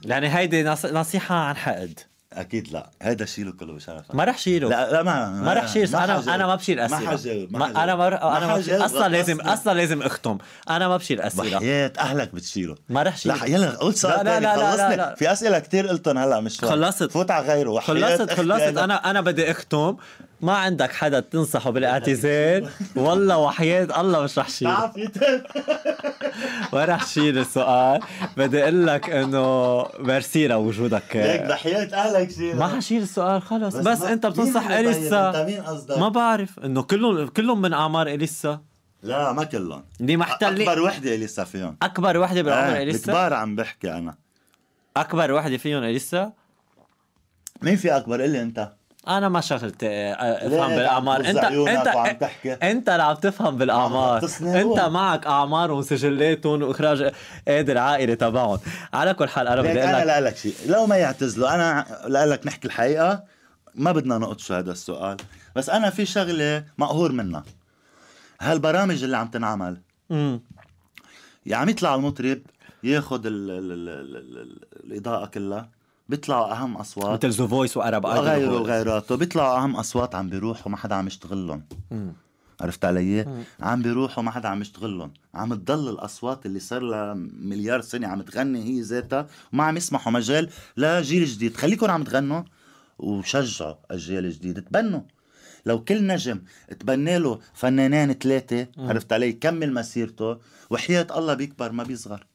يعني هيدي نصيحه عن حقد اكيد لا هيدا شيله كله بشرف ما رح شيله لا لا ما ما رح شيل انا انا ما بشيل اسئله ما انا ما انا ما اصلا لازم اصلا لازم اختم انا ما بشيل اسئله بحياة اهلك بتشيله ما رح شيله يلا قول سؤال لا لا لا, لا, لا, لا, في اسئله كثير قلتهم هلا مش خلصت فوت على غيره خلصت خلصت انا انا بدي اختم ما عندك حدا تنصحه بالاعتزال والله وحياة الله مش رح شيله [LAUGHS] ما رح شيل السؤال بدي اقول لك انه ميرسي لوجودك ليك ضحيت اهلك شيل ما حشيل السؤال خلص بس, بس انت بتنصح طيب؟ اليسا انت مين قصدك؟ ما بعرف انه كلهم كلهم من اعمار اليسا لا ما كلهم اللي محتلين اكبر وحده اليسا فيهم اكبر وحده بالعمر إيه، اليسا كبار عم بحكي انا اكبر وحده فيهم اليسا مين في اكبر قول لي انت انا ما شغلتي آه، آه، افهم بالاعمار انت انت تحكي. انت اللي عم تفهم بالاعمار انت معك اعمار وسجلاتهم واخراج قادر العائله تبعهم على كل حال انا بدي اقول لك انا شيء لو ما يعتزلوا انا لك نحكي الحقيقه ما بدنا نقطش هذا السؤال بس انا في شغله مقهور منها هالبرامج اللي عم تنعمل امم يعني عم يطلع المطرب ياخذ الاضاءه كلها بيطلعوا اهم اصوات مثل ذا فويس وارب ايدول وغيره وغيراته بيطلعوا اهم اصوات عم بيروحوا ما حدا عم يشتغل لهم عرفت علي؟ إيه؟ عم بيروحوا ما حدا عم يشتغل لهم، عم تضل الاصوات اللي صار لها مليار سنه عم تغني هي ذاتها وما عم يسمحوا مجال لجيل جديد، خليكم عم تغنوا وشجعوا اجيال جديده تبنوا لو كل نجم تبنى له فنانين ثلاثه عرفت علي؟ يكمل مسيرته وحياه الله بيكبر ما بيصغر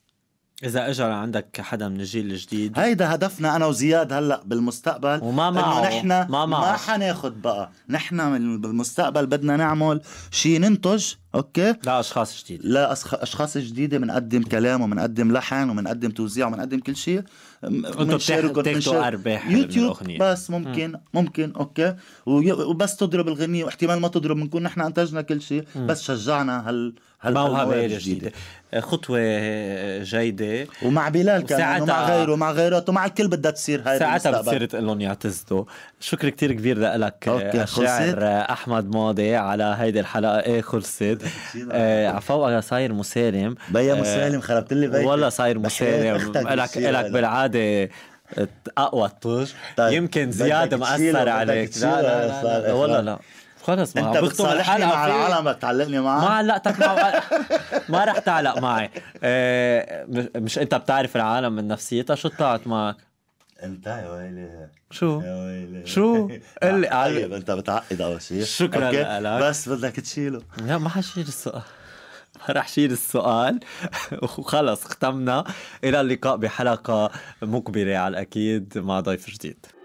إذا اجى عندك حدا من الجيل الجديد هيدا هدفنا أنا وزياد هلا بالمستقبل وما معه إنه نحن ما, معه. ما حناخد بقى نحن بالمستقبل بدنا نعمل شيء ننتج أوكي لأشخاص جديده لا أشخاص جديدة بنقدم كلام وبنقدم لحن وبنقدم توزيع وبنقدم كل شيء بتشاركوا بتاخدوا أرباح يوتيوب بس ممكن م. ممكن أوكي وبس تضرب الغنية واحتمال ما تضرب بنكون نحن أنتجنا كل شيء بس شجعنا هال موهبة جديدة. آه، خطوة جيدة ومع بلال كمان ومع غيره ومع غيراته ومع الكل بدها تصير هاي ساعتها بتصير تقول لهم يعتزدوا شكر كتير كبير لك آه، شاعر آه، أحمد ماضي على هيدي الحلقة ايه خلصت [LAUGHS] آه فوقها صاير مسالم بيا مسالم خربت لي بيتي والله صاير [LAUGHS] مسالم لك لك بالعادة اقوى الطج طيب. يمكن زياد مأثر عليك لا لا, لا, لا, لا والله لا خلص ما انت بتصالحني مع العالم بدك تعلقني معها ما علقتك مع [LAUGHS] ما رح تعلق معي إيه مش انت بتعرف العالم من نفسيتها شو طلعت معك؟ انت يا ويلي شو؟ يا ويلي شو؟ [LAUGHS] قل لي طيب انت بتعقد اول شيء شكرا لك بس بدك تشيله لا ما حشيل السؤال رح شيل السؤال وخلص [LAUGHS] ختمنا الى اللقاء بحلقه مقبله على الاكيد مع ضيف جديد